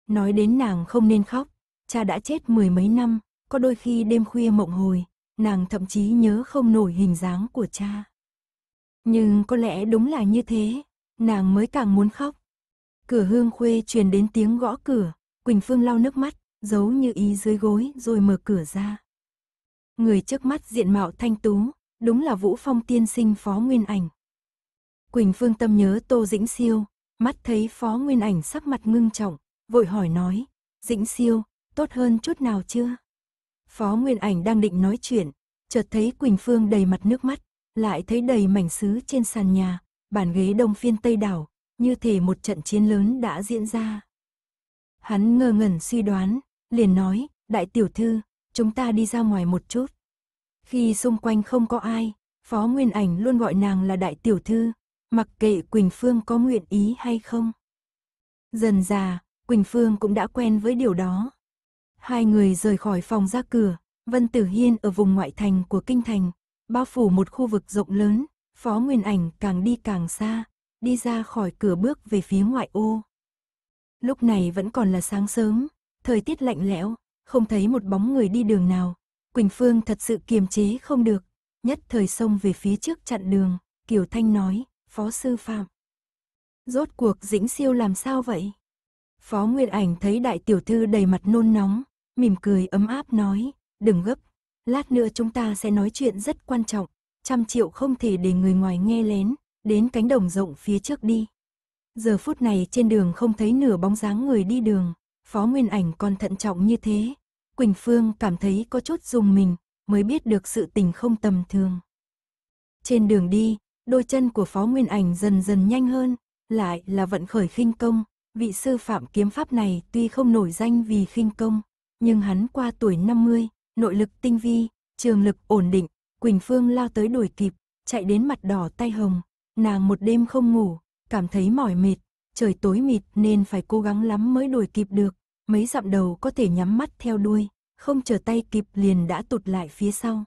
S1: Nói đến nàng không nên khóc, cha đã chết mười mấy năm, có đôi khi đêm khuya mộng hồi, nàng thậm chí nhớ không nổi hình dáng của cha. Nhưng có lẽ đúng là như thế, nàng mới càng muốn khóc. Cửa hương khuê truyền đến tiếng gõ cửa, Quỳnh Phương lau nước mắt, giấu như ý dưới gối rồi mở cửa ra. Người trước mắt diện mạo thanh tú, đúng là Vũ Phong tiên sinh Phó Nguyên Ảnh. Quỳnh Phương tâm nhớ Tô Dĩnh Siêu, mắt thấy Phó Nguyên Ảnh sắc mặt ngưng trọng, vội hỏi nói, Dĩnh Siêu, tốt hơn chút nào chưa? Phó Nguyên Ảnh đang định nói chuyện, chợt thấy Quỳnh Phương đầy mặt nước mắt, lại thấy đầy mảnh sứ trên sàn nhà, bàn ghế đông phiên tây đảo, như thể một trận chiến lớn đã diễn ra. Hắn ngơ ngẩn suy đoán, liền nói, đại tiểu thư, chúng ta đi ra ngoài một chút. Khi xung quanh không có ai, Phó Nguyên Ảnh luôn gọi nàng là đại tiểu thư, mặc kệ Quỳnh Phương có nguyện ý hay không. Dần già, Quỳnh Phương cũng đã quen với điều đó. Hai người rời khỏi phòng ra cửa, Vân Tử Hiên ở vùng ngoại thành của Kinh Thành, bao phủ một khu vực rộng lớn, Phó Nguyên Ảnh càng đi càng xa, đi ra khỏi cửa bước về phía ngoại ô. Lúc này vẫn còn là sáng sớm, thời tiết lạnh lẽo, không thấy một bóng người đi đường nào. Quỳnh Phương thật sự kiềm chế không được, nhất thời xông về phía trước chặn đường, Kiều Thanh nói, Phó Sư Phạm. Rốt cuộc dĩnh siêu làm sao vậy? Phó Nguyên Ảnh thấy đại tiểu thư đầy mặt nôn nóng, mỉm cười ấm áp nói, đừng gấp, lát nữa chúng ta sẽ nói chuyện rất quan trọng, trăm triệu không thể để người ngoài nghe lén, đến cánh đồng rộng phía trước đi. Giờ phút này trên đường không thấy nửa bóng dáng người đi đường, Phó Nguyên Ảnh còn thận trọng như thế. Quỳnh Phương cảm thấy có chút dùng mình, mới biết được sự tình không tầm thường. Trên đường đi, đôi chân của Phó Nguyên Ảnh dần dần nhanh hơn, lại là vận khởi khinh công, vị sư phạm kiếm pháp này tuy không nổi danh vì khinh công, nhưng hắn qua tuổi 50, nội lực tinh vi, trường lực ổn định, Quỳnh Phương lao tới đuổi kịp, chạy đến mặt đỏ tay hồng, nàng một đêm không ngủ, cảm thấy mỏi mệt, trời tối mịt nên phải cố gắng lắm mới đuổi kịp được, mấy dặm đầu có thể nhắm mắt theo đuôi, không chờ tay kịp liền đã tụt lại phía sau.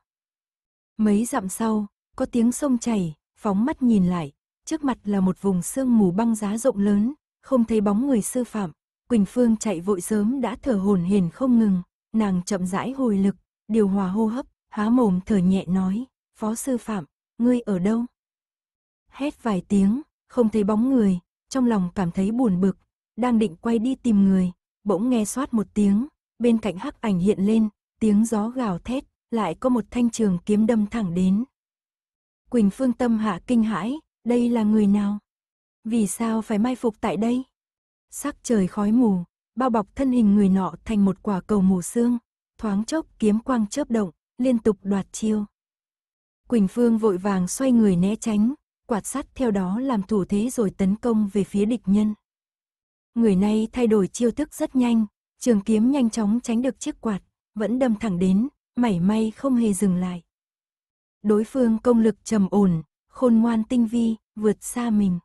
S1: Mấy dặm sau, có tiếng sông chảy, phóng mắt nhìn lại, trước mặt là một vùng sương mù băng giá rộng lớn, không thấy bóng người sư phạm, Quỳnh Phương chạy vội sớm đã thở hồn hển không ngừng, nàng chậm rãi hồi lực, điều hòa hô hấp, há mồm thở nhẹ nói, phó sư phạm, ngươi ở đâu? Hét vài tiếng, không thấy bóng người, trong lòng cảm thấy buồn bực, đang định quay đi tìm người, bỗng nghe soát một tiếng, bên cạnh hắc ảnh hiện lên, tiếng gió gào thét, lại có một thanh trường kiếm đâm thẳng đến. Quỳnh Phương tâm hạ kinh hãi, đây là người nào? Vì sao phải mai phục tại đây? Sắc trời khói mù, bao bọc thân hình người nọ thành một quả cầu mù sương thoáng chốc kiếm quang chớp động, liên tục đoạt chiêu. Quỳnh Phương vội vàng xoay người né tránh, quạt sắt theo đó làm thủ thế rồi tấn công về phía địch nhân. Người này thay đổi chiêu thức rất nhanh, trường kiếm nhanh chóng tránh được chiếc quạt, vẫn đâm thẳng đến, mảy may không hề dừng lại. Đối phương công lực trầm ổn, khôn ngoan tinh vi, vượt xa mình.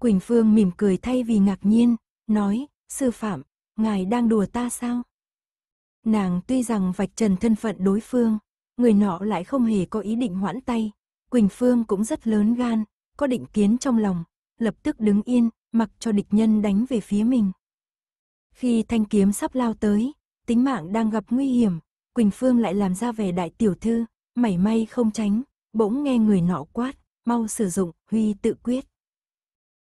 S1: Quỳnh Phương mỉm cười thay vì ngạc nhiên, nói, sư phạm, ngài đang đùa ta sao? Nàng tuy rằng vạch trần thân phận đối phương, người nọ lại không hề có ý định hoãn tay. Quỳnh Phương cũng rất lớn gan, có định kiến trong lòng, lập tức đứng yên, mặc cho địch nhân đánh về phía mình. Khi thanh kiếm sắp lao tới, tính mạng đang gặp nguy hiểm, Quỳnh Phương lại làm ra vẻ đại tiểu thư, mảy may không tránh, bỗng nghe người nọ quát, mau sử dụng, huy tự quyết.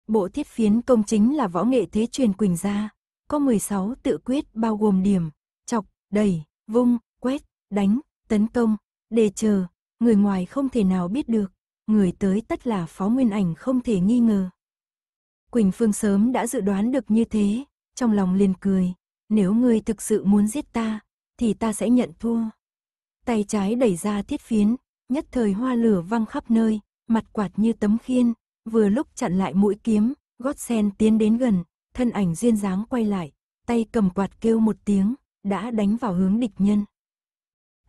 S1: Bộ thiết phiến công chính là võ nghệ thế truyền Quỳnh gia, có 16 tự quyết bao gồm điểm, chọc, đẩy, vung, quét, đánh, tấn công, đề chờ, người ngoài không thể nào biết được, người tới tất là phó nguyên ảnh không thể nghi ngờ. Quỳnh Phương sớm đã dự đoán được như thế, trong lòng liền cười, nếu ngươi thực sự muốn giết ta, thì ta sẽ nhận thua. Tay trái đẩy ra thiết phiến, nhất thời hoa lửa văng khắp nơi, mặt quạt như tấm khiên, Vừa lúc chặn lại mũi kiếm, gót sen tiến đến gần, thân ảnh duyên dáng quay lại, tay cầm quạt kêu một tiếng, đã đánh vào hướng địch nhân.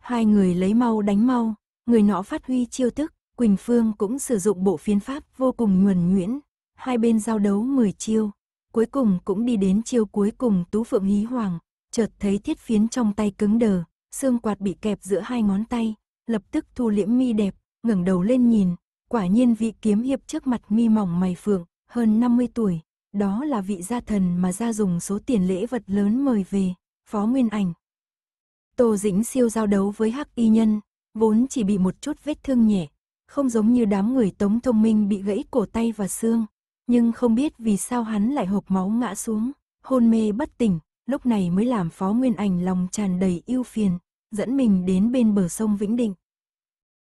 S1: Hai người lấy mau đánh mau, người nọ phát huy chiêu thức, Quỳnh Phương cũng sử dụng bộ phiến pháp vô cùng nhuần nhuyễn, hai bên giao đấu 10 chiêu, cuối cùng cũng đi đến chiêu cuối cùng Tú Phượng Hí Hoàng, chợt thấy thiết phiến trong tay cứng đờ, xương quạt bị kẹp giữa hai ngón tay, lập tức thu liễm mi đẹp, ngẩng đầu lên nhìn, Quả nhiên vị kiếm hiệp trước mặt mi mỏng mày phượng, hơn 50 tuổi, đó là vị gia thần mà gia dùng số tiền lễ vật lớn mời về, phó nguyên ảnh. Tô Dĩnh siêu giao đấu với Hắc Y Nhân, vốn chỉ bị một chút vết thương nhẹ, không giống như đám người tống thông minh bị gãy cổ tay và xương, nhưng không biết vì sao hắn lại hộp máu ngã xuống, hôn mê bất tỉnh, lúc này mới làm phó nguyên ảnh lòng tràn đầy yêu phiền, dẫn mình đến bên bờ sông Vĩnh Định.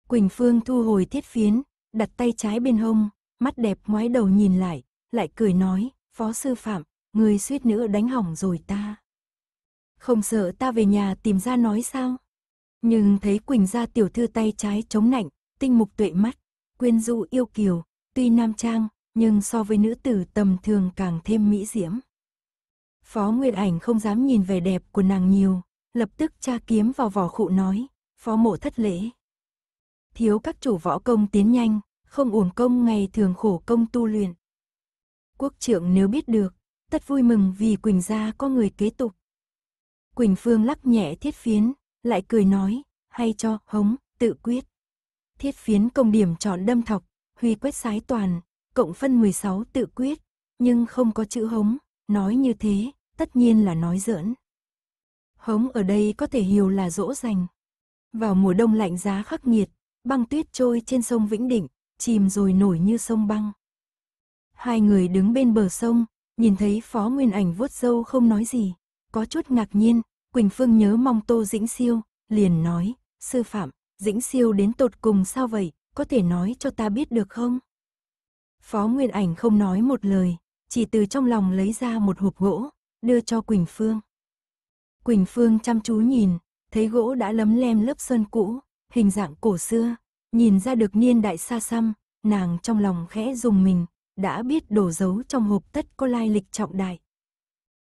S1: Quỳnh Phương thu hồi thiết phiến, đặt tay trái bên hông, mắt đẹp ngoái đầu nhìn lại, lại cười nói, phó sư phạm, người suýt nữa đánh hỏng rồi ta. Không sợ ta về nhà tìm ra nói sao? Nhưng thấy Quỳnh gia tiểu thư tay trái chống nạnh, tinh mục tuệ mắt, quyên du yêu kiều, tuy nam trang, nhưng so với nữ tử tầm thường càng thêm mỹ diễm. Phó Nguyệt Ảnh không dám nhìn vẻ đẹp của nàng nhiều, lập tức tra kiếm vào vỏ khụ nói, phó mộ thất lễ. Thiếu các chủ võ công tiến nhanh, không uổng công ngày thường khổ công tu luyện. Quốc trưởng nếu biết được, tất vui mừng vì Quỳnh gia có người kế tục. Quỳnh Phương lắc nhẹ thiết phiến, lại cười nói, hay cho, hống, tự quyết. Thiết phiến công điểm chọn đâm thọc, huy quét sái toàn, cộng phân 16 tự quyết, nhưng không có chữ hống, nói như thế, tất nhiên là nói giỡn. Hống ở đây có thể hiểu là dỗ dành. Vào mùa đông lạnh giá khắc nghiệt, băng tuyết trôi trên sông Vĩnh Định, chìm rồi nổi như sông băng. Hai người đứng bên bờ sông, nhìn thấy Phó Nguyên Ảnh vuốt râu không nói gì, có chút ngạc nhiên, Quỳnh Phương nhớ mong Tô Dĩnh Siêu, liền nói, sư phạm, Dĩnh Siêu đến tột cùng sao vậy, có thể nói cho ta biết được không? Phó Nguyên Ảnh không nói một lời, chỉ từ trong lòng lấy ra một hộp gỗ, đưa cho Quỳnh Phương. Quỳnh Phương chăm chú nhìn, thấy gỗ đã lấm lem lớp sơn cũ, hình dạng cổ xưa, Nhìn ra được niên đại xa xăm, nàng trong lòng khẽ dùng mình, đã biết đổ dấu trong hộp tất có lai lịch trọng đại.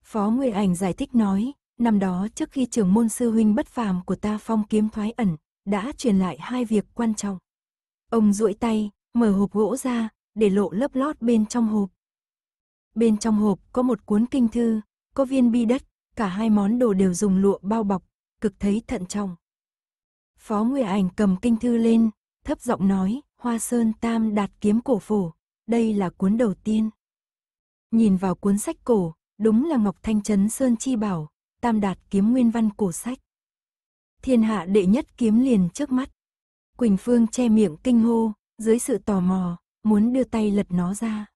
S1: Phó Nguy Ảnh giải thích nói, năm đó trước khi trưởng môn sư huynh bất phàm của ta phong kiếm thoái ẩn, đã truyền lại hai việc quan trọng. Ông duỗi tay, mở hộp gỗ ra, để lộ lớp lót bên trong hộp. Bên trong hộp có một cuốn kinh thư, có viên bi đất, cả hai món đồ đều dùng lụa bao bọc, cực thấy thận trọng. Phó Nguy Ảnh cầm kinh thư lên, thấp giọng nói, Hoa Sơn Tam đạt kiếm cổ phổ, đây là cuốn đầu tiên. Nhìn vào cuốn sách cổ, đúng là Ngọc Thanh Trấn Sơn Chi Bảo, Tam đạt kiếm nguyên văn cổ sách. Thiên hạ đệ nhất kiếm liền trước mắt. Quỳnh Phương che miệng kinh hô, dưới sự tò mò, muốn đưa tay lật nó ra.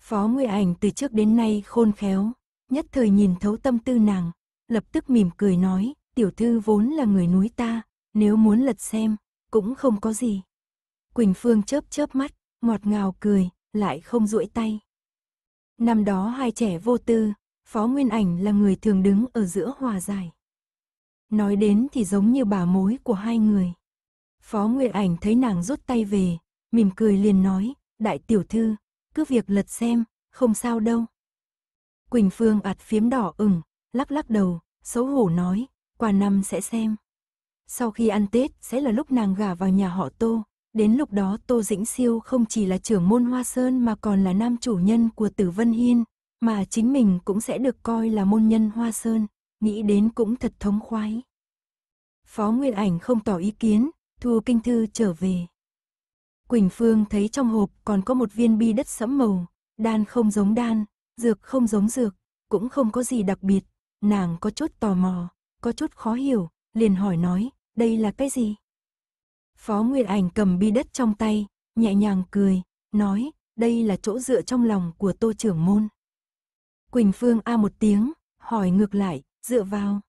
S1: Phó Nguyệt Ảnh từ trước đến nay khôn khéo, nhất thời nhìn thấu tâm tư nàng, lập tức mỉm cười nói, tiểu thư vốn là người núi ta, nếu muốn lật xem, cũng không có gì. Quỳnh Phương chớp chớp mắt, ngọt ngào cười, lại không duỗi tay. Năm đó hai trẻ vô tư, Phó Nguyên Ảnh là người thường đứng ở giữa hòa giải. Nói đến thì giống như bà mối của hai người. Phó Nguyên Ảnh thấy nàng rút tay về, mỉm cười liền nói, đại tiểu thư, cứ việc lật xem, không sao đâu. Quỳnh Phương ạt phiếm đỏ ửng, lắc lắc đầu, xấu hổ nói, qua năm sẽ xem. Sau khi ăn Tết sẽ là lúc nàng gả vào nhà họ Tô. Đến lúc đó Tô Dĩnh Siêu không chỉ là trưởng môn Hoa Sơn mà còn là nam chủ nhân của Tử Vân Hiên, mà chính mình cũng sẽ được coi là môn nhân Hoa Sơn, nghĩ đến cũng thật thống khoái. Phó Nguyên Ảnh không tỏ ý kiến, thu kinh thư trở về. Quỳnh Phương thấy trong hộp còn có một viên bi đất sẫm màu, đan không giống đan, dược không giống dược, cũng không có gì đặc biệt, nàng có chút tò mò, có chút khó hiểu, liền hỏi nói, đây là cái gì? Phó Nguyệt Ảnh cầm bi đất trong tay, nhẹ nhàng cười, nói, đây là chỗ dựa trong lòng của tô trưởng môn. Quỳnh Phương A một tiếng, hỏi ngược lại, dựa vào.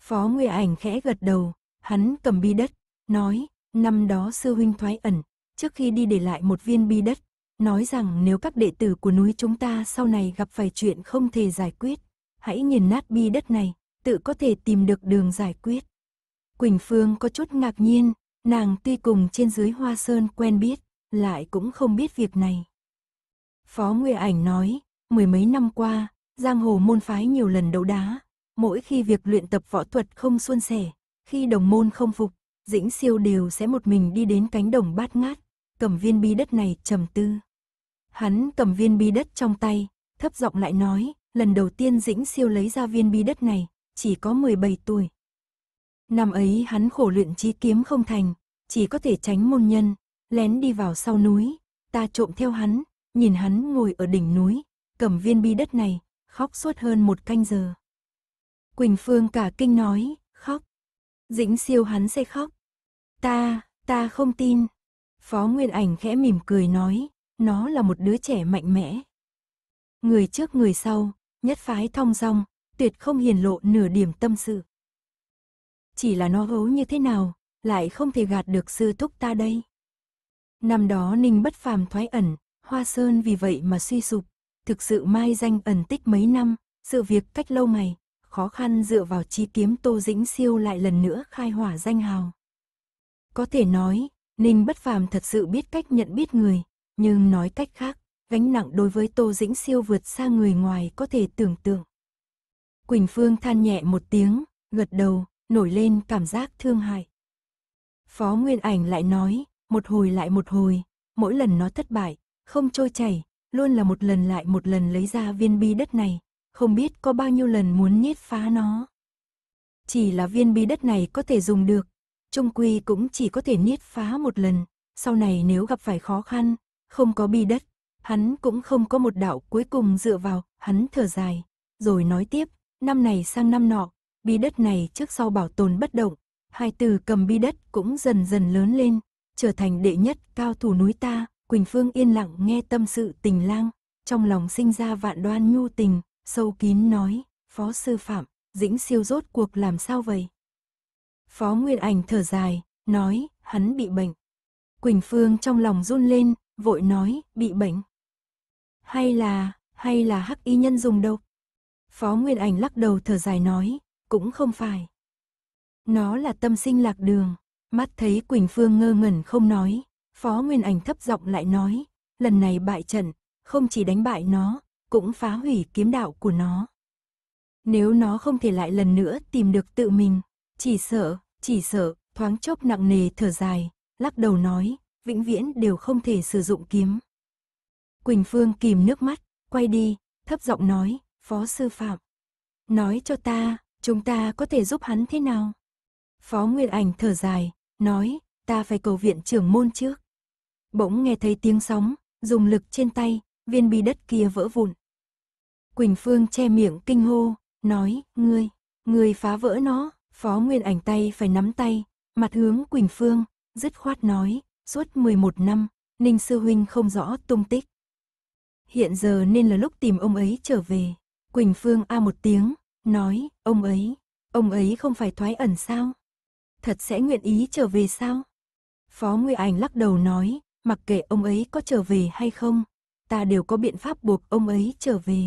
S1: Phó Nguyệt Ảnh khẽ gật đầu, hắn cầm bi đất, nói, năm đó sư huynh thoái ẩn, trước khi đi để lại một viên bi đất, nói rằng nếu các đệ tử của núi chúng ta sau này gặp phải chuyện không thể giải quyết, hãy nghiền nát bi đất này, tự có thể tìm được đường giải quyết. Quỳnh Phương có chút ngạc nhiên, nàng tuy cùng trên dưới hoa sơn quen biết, lại cũng không biết việc này. Phó Nguyệt Ảnh nói, mười mấy năm qua, giang hồ môn phái nhiều lần đấu đá, mỗi khi việc luyện tập võ thuật không suôn sẻ, khi đồng môn không phục, Dĩnh Siêu đều sẽ một mình đi đến cánh đồng bát ngát, cầm viên bi đất này trầm tư. Hắn cầm viên bi đất trong tay, thấp giọng lại nói, lần đầu tiên Dĩnh Siêu lấy ra viên bi đất này, chỉ có 17 tuổi, Năm ấy hắn khổ luyện trí kiếm không thành, chỉ có thể tránh môn nhân, lén đi vào sau núi, ta trộm theo hắn, nhìn hắn ngồi ở đỉnh núi, cầm viên bi đất này, khóc suốt hơn một canh giờ. Quỳnh Phương cả kinh nói, khóc. Dĩnh siêu hắn sẽ khóc. Ta, ta không tin. Phó Nguyên Ảnh khẽ mỉm cười nói, nó là một đứa trẻ mạnh mẽ. Người trước người sau, nhất phái thong dong, tuyệt không hiền lộ nửa điểm tâm sự chỉ là nó gấu như thế nào, lại không thể gạt được sư thúc ta đây. Năm đó Ninh bất phàm thoái ẩn, Hoa Sơn vì vậy mà suy sụp, thực sự mai danh ẩn tích mấy năm, sự việc cách lâu ngày, khó khăn dựa vào chi kiếm Tô Dĩnh Siêu lại lần nữa khai hỏa danh hào. Có thể nói, Ninh bất phàm thật sự biết cách nhận biết người, nhưng nói cách khác, gánh nặng đối với Tô Dĩnh Siêu vượt xa người ngoài có thể tưởng tượng. Quỳnh Phương than nhẹ một tiếng, gật đầu, nổi lên cảm giác thương hại. Phó Nguyên Ảnh lại nói, một hồi lại một hồi, mỗi lần nó thất bại, không trôi chảy, luôn là một lần lại một lần lấy ra viên bi đất này, không biết có bao nhiêu lần muốn nhét phá nó. Chỉ là viên bi đất này có thể dùng được, trung quy cũng chỉ có thể niết phá một lần, sau này nếu gặp phải khó khăn, không có bi đất, hắn cũng không có một đạo cuối cùng dựa vào, hắn thở dài, rồi nói tiếp, năm này sang năm nọ, bi đất này trước sau bảo tồn bất động, hai từ cầm bi đất cũng dần dần lớn lên, trở thành đệ nhất cao thủ núi ta, Quỳnh Phương yên lặng nghe tâm sự tình lang, trong lòng sinh ra vạn đoan nhu tình, sâu kín nói, phó sư phạm, dĩnh siêu rốt cuộc làm sao vậy? Phó Nguyên Ảnh thở dài, nói, hắn bị bệnh. Quỳnh Phương trong lòng run lên, vội nói, bị bệnh. Hay là, hay là hắc y nhân dùng độc? Phó Nguyên Ảnh lắc đầu thở dài nói, cũng không phải. Nó là tâm sinh lạc đường, mắt thấy Quỳnh Phương ngơ ngẩn không nói, Phó Nguyên Ảnh thấp giọng lại nói, lần này bại trận, không chỉ đánh bại nó, cũng phá hủy kiếm đạo của nó. Nếu nó không thể lại lần nữa tìm được tự mình, chỉ sợ, chỉ sợ, thoáng chốc nặng nề thở dài, lắc đầu nói, vĩnh viễn đều không thể sử dụng kiếm. Quỳnh Phương kìm nước mắt, quay đi, thấp giọng nói, phó sư phạm. Nói cho ta, Chúng ta có thể giúp hắn thế nào? Phó Nguyên Ảnh thở dài, nói, ta phải cầu viện trưởng môn trước. Bỗng nghe thấy tiếng sóng, dùng lực trên tay, viên bi đất kia vỡ vụn. Quỳnh Phương che miệng kinh hô, nói, ngươi, ngươi phá vỡ nó, Phó Nguyên Ảnh tay phải nắm tay, mặt hướng Quỳnh Phương, dứt khoát nói, suốt 11 năm, Ninh Sư Huynh không rõ tung tích. Hiện giờ nên là lúc tìm ông ấy trở về. Quỳnh Phương a một tiếng, Nói, ông ấy, ông ấy không phải thoái ẩn sao? Thật sẽ nguyện ý trở về sao? Phó Nguy Ảnh lắc đầu nói, mặc kệ ông ấy có trở về hay không, ta đều có biện pháp buộc ông ấy trở về.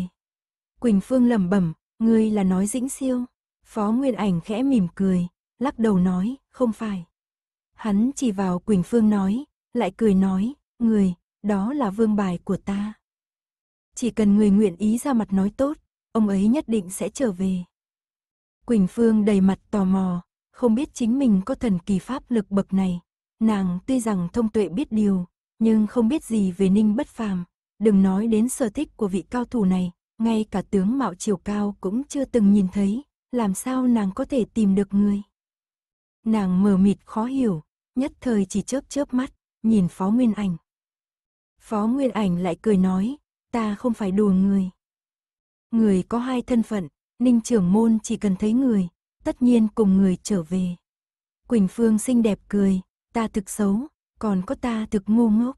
S1: Quỳnh Phương lẩm bẩm, ngươi là nói dĩnh siêu. Phó Nguyên Ảnh khẽ mỉm cười, lắc đầu nói, không phải. Hắn chỉ vào Quỳnh Phương nói, lại cười nói, người, đó là vương bài của ta. Chỉ cần người nguyện ý ra mặt nói tốt, ông ấy nhất định sẽ trở về. Quỳnh Phương đầy mặt tò mò, không biết chính mình có thần kỳ pháp lực bậc này. Nàng tuy rằng thông tuệ biết điều, nhưng không biết gì về ninh bất phàm. Đừng nói đến sở thích của vị cao thủ này, ngay cả tướng mạo chiều cao cũng chưa từng nhìn thấy, làm sao nàng có thể tìm được người. Nàng mờ mịt khó hiểu, nhất thời chỉ chớp chớp mắt, nhìn Phó Nguyên Ảnh. Phó Nguyên Ảnh lại cười nói, ta không phải đùa người. Người có hai thân phận, Ninh trưởng môn chỉ cần thấy người, tất nhiên cùng người trở về. Quỳnh Phương xinh đẹp cười, ta thực xấu, còn có ta thực ngu ngốc.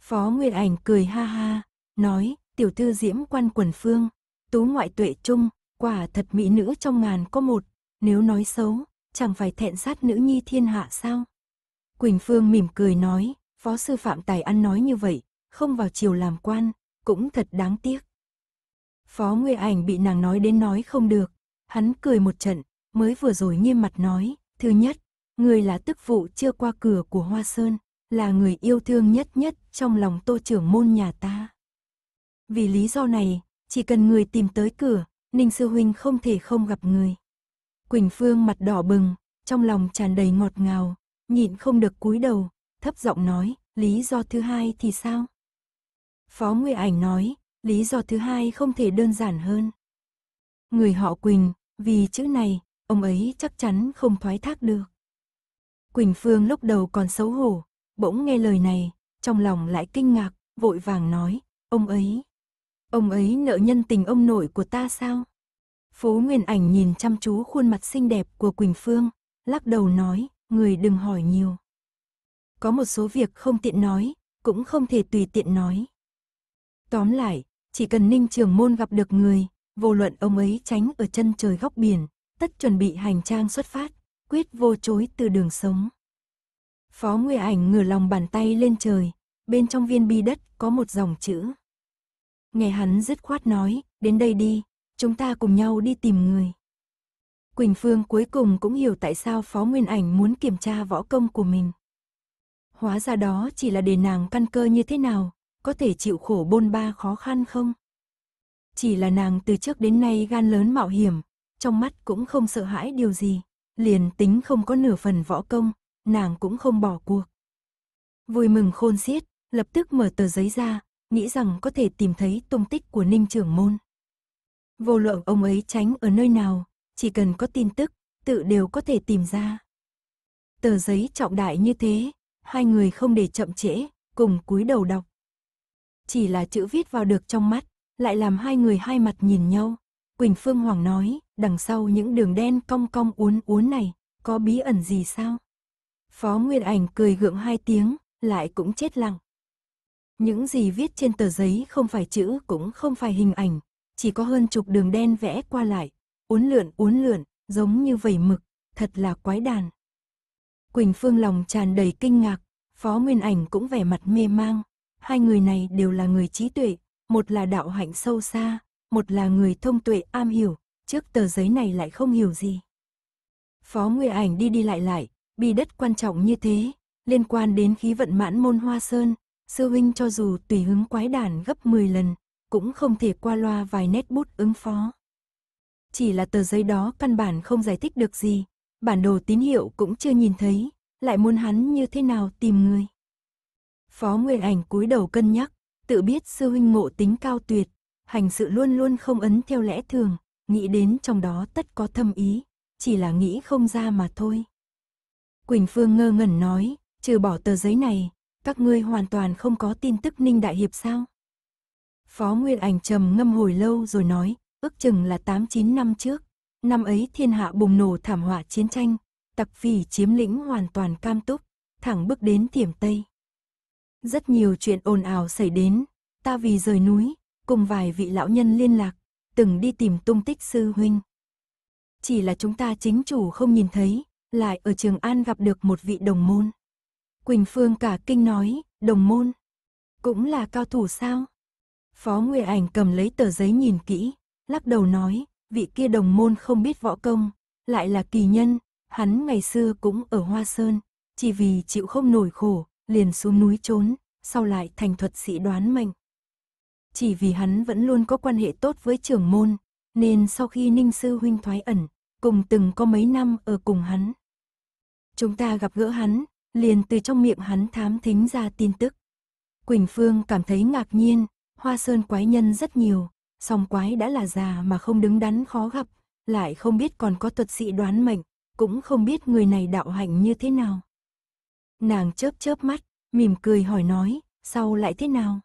S1: Phó Nguyên Ảnh cười ha ha, nói, tiểu thư diễm quan quần phương, tú ngoại tuệ trung, quả thật mỹ nữ trong ngàn có một, nếu nói xấu, chẳng phải thẹn sát nữ nhi thiên hạ sao. Quỳnh Phương mỉm cười nói, phó sư phạm tài ăn nói như vậy, không vào chiều làm quan, cũng thật đáng tiếc. Phó Nguy Ảnh bị nàng nói đến nói không được. Hắn cười một trận, mới vừa rồi nghiêm mặt nói, thứ nhất, người là tức vụ chưa qua cửa của Hoa Sơn, là người yêu thương nhất nhất trong lòng tô trưởng môn nhà ta. Vì lý do này, chỉ cần người tìm tới cửa, Ninh Sư Huynh không thể không gặp người. Quỳnh Phương mặt đỏ bừng, trong lòng tràn đầy ngọt ngào, nhịn không được cúi đầu, thấp giọng nói, lý do thứ hai thì sao? Phó Nguy Ảnh nói, lý do thứ hai không thể đơn giản hơn. Người họ Quỳnh, vì chữ này, ông ấy chắc chắn không thoái thác được. Quỳnh Phương lúc đầu còn xấu hổ, bỗng nghe lời này, trong lòng lại kinh ngạc, vội vàng nói, ông ấy. Ông ấy nợ nhân tình ông nội của ta sao? Phố Nguyên Ảnh nhìn chăm chú khuôn mặt xinh đẹp của Quỳnh Phương, lắc đầu nói, người đừng hỏi nhiều. Có một số việc không tiện nói, cũng không thể tùy tiện nói. Tóm lại, chỉ cần Ninh Trường Môn gặp được người, vô luận ông ấy tránh ở chân trời góc biển, tất chuẩn bị hành trang xuất phát, quyết vô chối từ đường sống. Phó Nguy Ảnh ngửa lòng bàn tay lên trời, bên trong viên bi đất có một dòng chữ. Nghe hắn dứt khoát nói, đến đây đi, chúng ta cùng nhau đi tìm người. Quỳnh Phương cuối cùng cũng hiểu tại sao Phó Nguyên Ảnh muốn kiểm tra võ công của mình. Hóa ra đó chỉ là để nàng căn cơ như thế nào, có thể chịu khổ bôn ba khó khăn không? Chỉ là nàng từ trước đến nay gan lớn mạo hiểm, trong mắt cũng không sợ hãi điều gì, liền tính không có nửa phần võ công, nàng cũng không bỏ cuộc. Vui mừng khôn xiết, lập tức mở tờ giấy ra, nghĩ rằng có thể tìm thấy tung tích của Ninh trưởng môn. Vô luận ông ấy tránh ở nơi nào, chỉ cần có tin tức, tự đều có thể tìm ra. Tờ giấy trọng đại như thế, hai người không để chậm trễ, cùng cúi đầu đọc chỉ là chữ viết vào được trong mắt, lại làm hai người hai mặt nhìn nhau. Quỳnh Phương Hoàng nói, đằng sau những đường đen cong cong uốn uốn này, có bí ẩn gì sao? Phó Nguyên Ảnh cười gượng hai tiếng, lại cũng chết lặng. Những gì viết trên tờ giấy không phải chữ cũng không phải hình ảnh, chỉ có hơn chục đường đen vẽ qua lại, uốn lượn uốn lượn, giống như vẩy mực, thật là quái đàn. Quỳnh Phương lòng tràn đầy kinh ngạc, Phó Nguyên Ảnh cũng vẻ mặt mê mang, hai người này đều là người trí tuệ, một là đạo hạnh sâu xa, một là người thông tuệ am hiểu, trước tờ giấy này lại không hiểu gì. Phó nguyệt Ảnh đi đi lại lại, bi đất quan trọng như thế, liên quan đến khí vận mãn môn hoa sơn, sư huynh cho dù tùy hứng quái đản gấp 10 lần, cũng không thể qua loa vài nét bút ứng phó. Chỉ là tờ giấy đó căn bản không giải thích được gì, bản đồ tín hiệu cũng chưa nhìn thấy, lại muốn hắn như thế nào tìm người. Phó Nguyên Ảnh cúi đầu cân nhắc, tự biết sư huynh ngộ tính cao tuyệt, hành sự luôn luôn không ấn theo lẽ thường, nghĩ đến trong đó tất có thâm ý, chỉ là nghĩ không ra mà thôi. Quỳnh Phương ngơ ngẩn nói, trừ bỏ tờ giấy này, các ngươi hoàn toàn không có tin tức Ninh Đại Hiệp sao? Phó Nguyên Ảnh trầm ngâm hồi lâu rồi nói, ước chừng là 8-9 năm trước, năm ấy thiên hạ bùng nổ thảm họa chiến tranh, tặc phỉ chiếm lĩnh hoàn toàn cam túc, thẳng bước đến tiềm Tây. Rất nhiều chuyện ồn ào xảy đến, ta vì rời núi, cùng vài vị lão nhân liên lạc, từng đi tìm tung tích sư huynh. Chỉ là chúng ta chính chủ không nhìn thấy, lại ở Trường An gặp được một vị đồng môn. Quỳnh Phương cả kinh nói, đồng môn, cũng là cao thủ sao? Phó Nguyệt Ảnh cầm lấy tờ giấy nhìn kỹ, lắc đầu nói, vị kia đồng môn không biết võ công, lại là kỳ nhân, hắn ngày xưa cũng ở Hoa Sơn, chỉ vì chịu không nổi khổ, liền xuống núi trốn, sau lại thành thuật sĩ đoán mệnh. Chỉ vì hắn vẫn luôn có quan hệ tốt với trưởng môn, nên sau khi Ninh Sư Huynh thoái ẩn, cùng từng có mấy năm ở cùng hắn. Chúng ta gặp gỡ hắn, liền từ trong miệng hắn thám thính ra tin tức. Quỳnh Phương cảm thấy ngạc nhiên, hoa sơn quái nhân rất nhiều, song quái đã là già mà không đứng đắn khó gặp, lại không biết còn có thuật sĩ đoán mệnh, cũng không biết người này đạo hạnh như thế nào. Nàng chớp chớp mắt, mỉm cười hỏi nói, sau lại thế nào?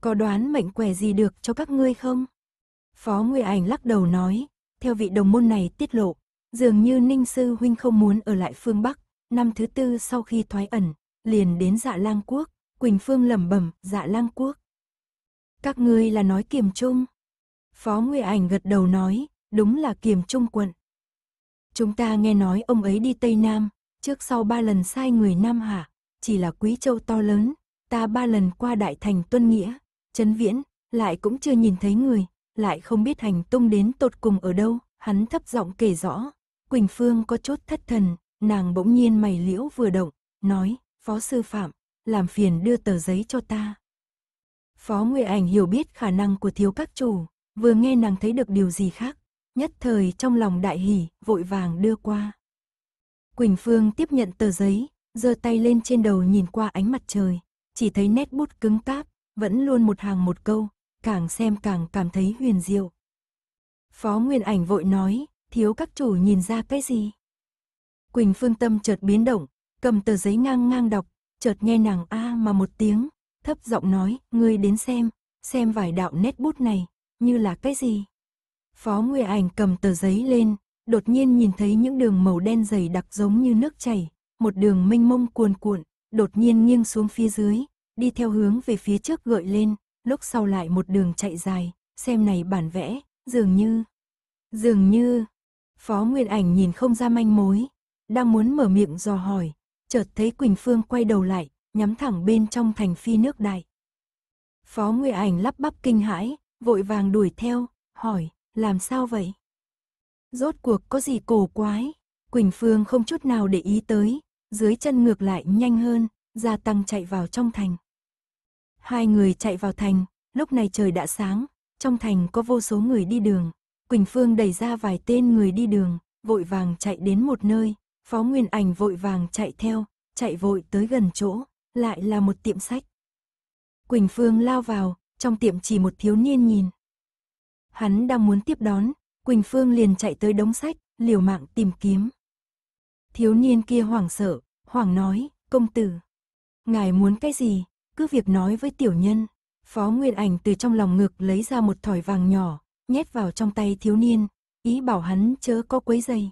S1: Có đoán mệnh quẻ gì được cho các ngươi không? Phó Nguy Ảnh lắc đầu nói, theo vị đồng môn này tiết lộ, dường như Ninh Sư Huynh không muốn ở lại phương Bắc, năm thứ tư sau khi thoái ẩn, liền đến dạ lang quốc, Quỳnh Phương lẩm bẩm dạ lang quốc. Các ngươi là nói kiềm trung. Phó Nguy Ảnh gật đầu nói, đúng là kiềm trung quận. Chúng ta nghe nói ông ấy đi Tây Nam, Trước sau ba lần sai người Nam Hạ, chỉ là Quý Châu to lớn, ta ba lần qua Đại Thành Tuân Nghĩa, chấn Viễn, lại cũng chưa nhìn thấy người, lại không biết hành tung đến tột cùng ở đâu, hắn thấp giọng kể rõ. Quỳnh Phương có chút thất thần, nàng bỗng nhiên mày liễu vừa động, nói, Phó Sư Phạm, làm phiền đưa tờ giấy cho ta. Phó Nguyệt Ảnh hiểu biết khả năng của thiếu các chủ, vừa nghe nàng thấy được điều gì khác, nhất thời trong lòng đại hỉ, vội vàng đưa qua. Quỳnh Phương tiếp nhận tờ giấy, giơ tay lên trên đầu nhìn qua ánh mặt trời, chỉ thấy nét bút cứng cáp, vẫn luôn một hàng một câu, càng xem càng cảm thấy huyền diệu. Phó Nguyên Ảnh vội nói, thiếu các chủ nhìn ra cái gì? Quỳnh Phương tâm chợt biến động, cầm tờ giấy ngang ngang đọc, chợt nghe nàng a mà một tiếng, thấp giọng nói, ngươi đến xem, xem vài đạo nét bút này, như là cái gì? Phó Nguyên Ảnh cầm tờ giấy lên, đột nhiên nhìn thấy những đường màu đen dày đặc giống như nước chảy, một đường mênh mông cuồn cuộn, đột nhiên nghiêng xuống phía dưới, đi theo hướng về phía trước gợi lên, lúc sau lại một đường chạy dài, xem này bản vẽ, dường như, dường như, Phó Nguyên Ảnh nhìn không ra manh mối, đang muốn mở miệng dò hỏi, chợt thấy Quỳnh Phương quay đầu lại, nhắm thẳng bên trong thành phi nước đại. Phó Nguyên Ảnh lắp bắp kinh hãi, vội vàng đuổi theo, hỏi, làm sao vậy? Rốt cuộc có gì cổ quái? Quỳnh Phương không chút nào để ý tới, dưới chân ngược lại nhanh hơn, gia tăng chạy vào trong thành. Hai người chạy vào thành, lúc này trời đã sáng, trong thành có vô số người đi đường. Quỳnh Phương đẩy ra vài tên người đi đường, vội vàng chạy đến một nơi, Phó Nguyên Ảnh vội vàng chạy theo, chạy vội tới gần chỗ, lại là một tiệm sách. Quỳnh Phương lao vào, trong tiệm chỉ một thiếu niên nhìn. Hắn đang muốn tiếp đón, Quỳnh Phương liền chạy tới đống sách, liều mạng tìm kiếm. Thiếu niên kia hoảng sợ, hoảng nói, công tử. Ngài muốn cái gì, cứ việc nói với tiểu nhân. Phó Nguyên Ảnh từ trong lòng ngực lấy ra một thỏi vàng nhỏ, nhét vào trong tay thiếu niên, ý bảo hắn chớ có quấy dây.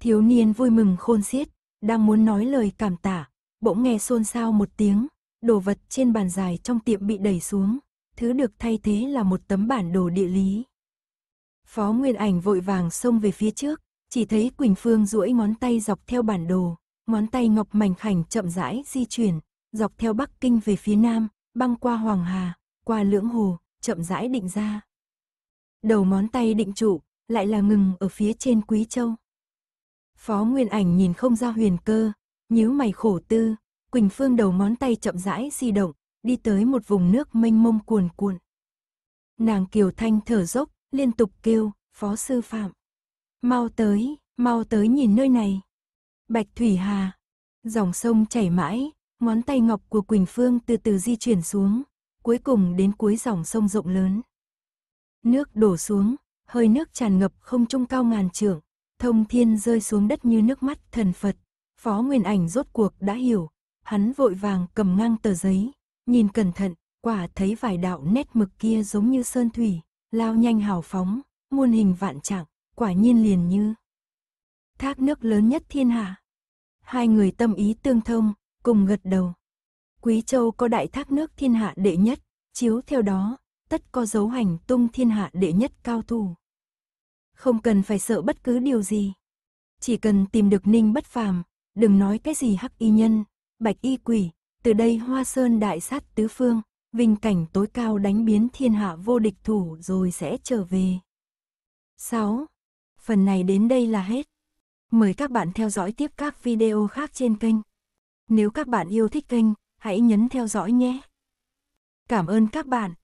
S1: Thiếu niên vui mừng khôn xiết, đang muốn nói lời cảm tạ, bỗng nghe xôn xao một tiếng, đồ vật trên bàn dài trong tiệm bị đẩy xuống, thứ được thay thế là một tấm bản đồ địa lý. Phó Nguyên Ảnh vội vàng xông về phía trước, chỉ thấy Quỳnh Phương duỗi ngón tay dọc theo bản đồ, ngón tay ngọc mảnh khảnh chậm rãi di chuyển, dọc theo Bắc Kinh về phía nam, băng qua Hoàng Hà, qua Lưỡng Hồ, chậm rãi định ra. Đầu ngón tay định trụ, lại là ngừng ở phía trên Quý Châu. Phó Nguyên Ảnh nhìn không ra huyền cơ, nhíu mày khổ tư, Quỳnh Phương đầu ngón tay chậm rãi di động, đi tới một vùng nước mênh mông cuồn cuộn. Nàng Kiều Thanh thở dốc, liên tục kêu, phó sư phạm. Mau tới, mau tới nhìn nơi này. Bạch Thủy Hà, dòng sông chảy mãi, ngón tay ngọc của Quỳnh Phương từ từ di chuyển xuống, cuối cùng đến cuối dòng sông rộng lớn. Nước đổ xuống, hơi nước tràn ngập không trung cao ngàn trượng, thông thiên rơi xuống đất như nước mắt thần Phật. Phó Nguyên Ảnh rốt cuộc đã hiểu, hắn vội vàng cầm ngang tờ giấy, nhìn cẩn thận, quả thấy vài đạo nét mực kia giống như sơn thủy, lao nhanh hào phóng, muôn hình vạn trạng, quả nhiên liền như thác nước lớn nhất thiên hạ. Hai người tâm ý tương thông, cùng gật đầu. Quý Châu có đại thác nước thiên hạ đệ nhất, chiếu theo đó, tất có dấu hành tung thiên hạ đệ nhất cao thủ. Không cần phải sợ bất cứ điều gì. Chỉ cần tìm được ninh bất phàm, đừng nói cái gì hắc y nhân, bạch y quỷ, từ đây hoa sơn đại sát tứ phương, vinh cảnh tối cao đánh biến thiên hạ vô địch thủ rồi sẽ trở về. 6. Phần này đến đây là hết. Mời các bạn theo dõi tiếp các video khác trên kênh. Nếu các bạn yêu thích kênh, hãy nhấn theo dõi nhé. Cảm ơn các bạn.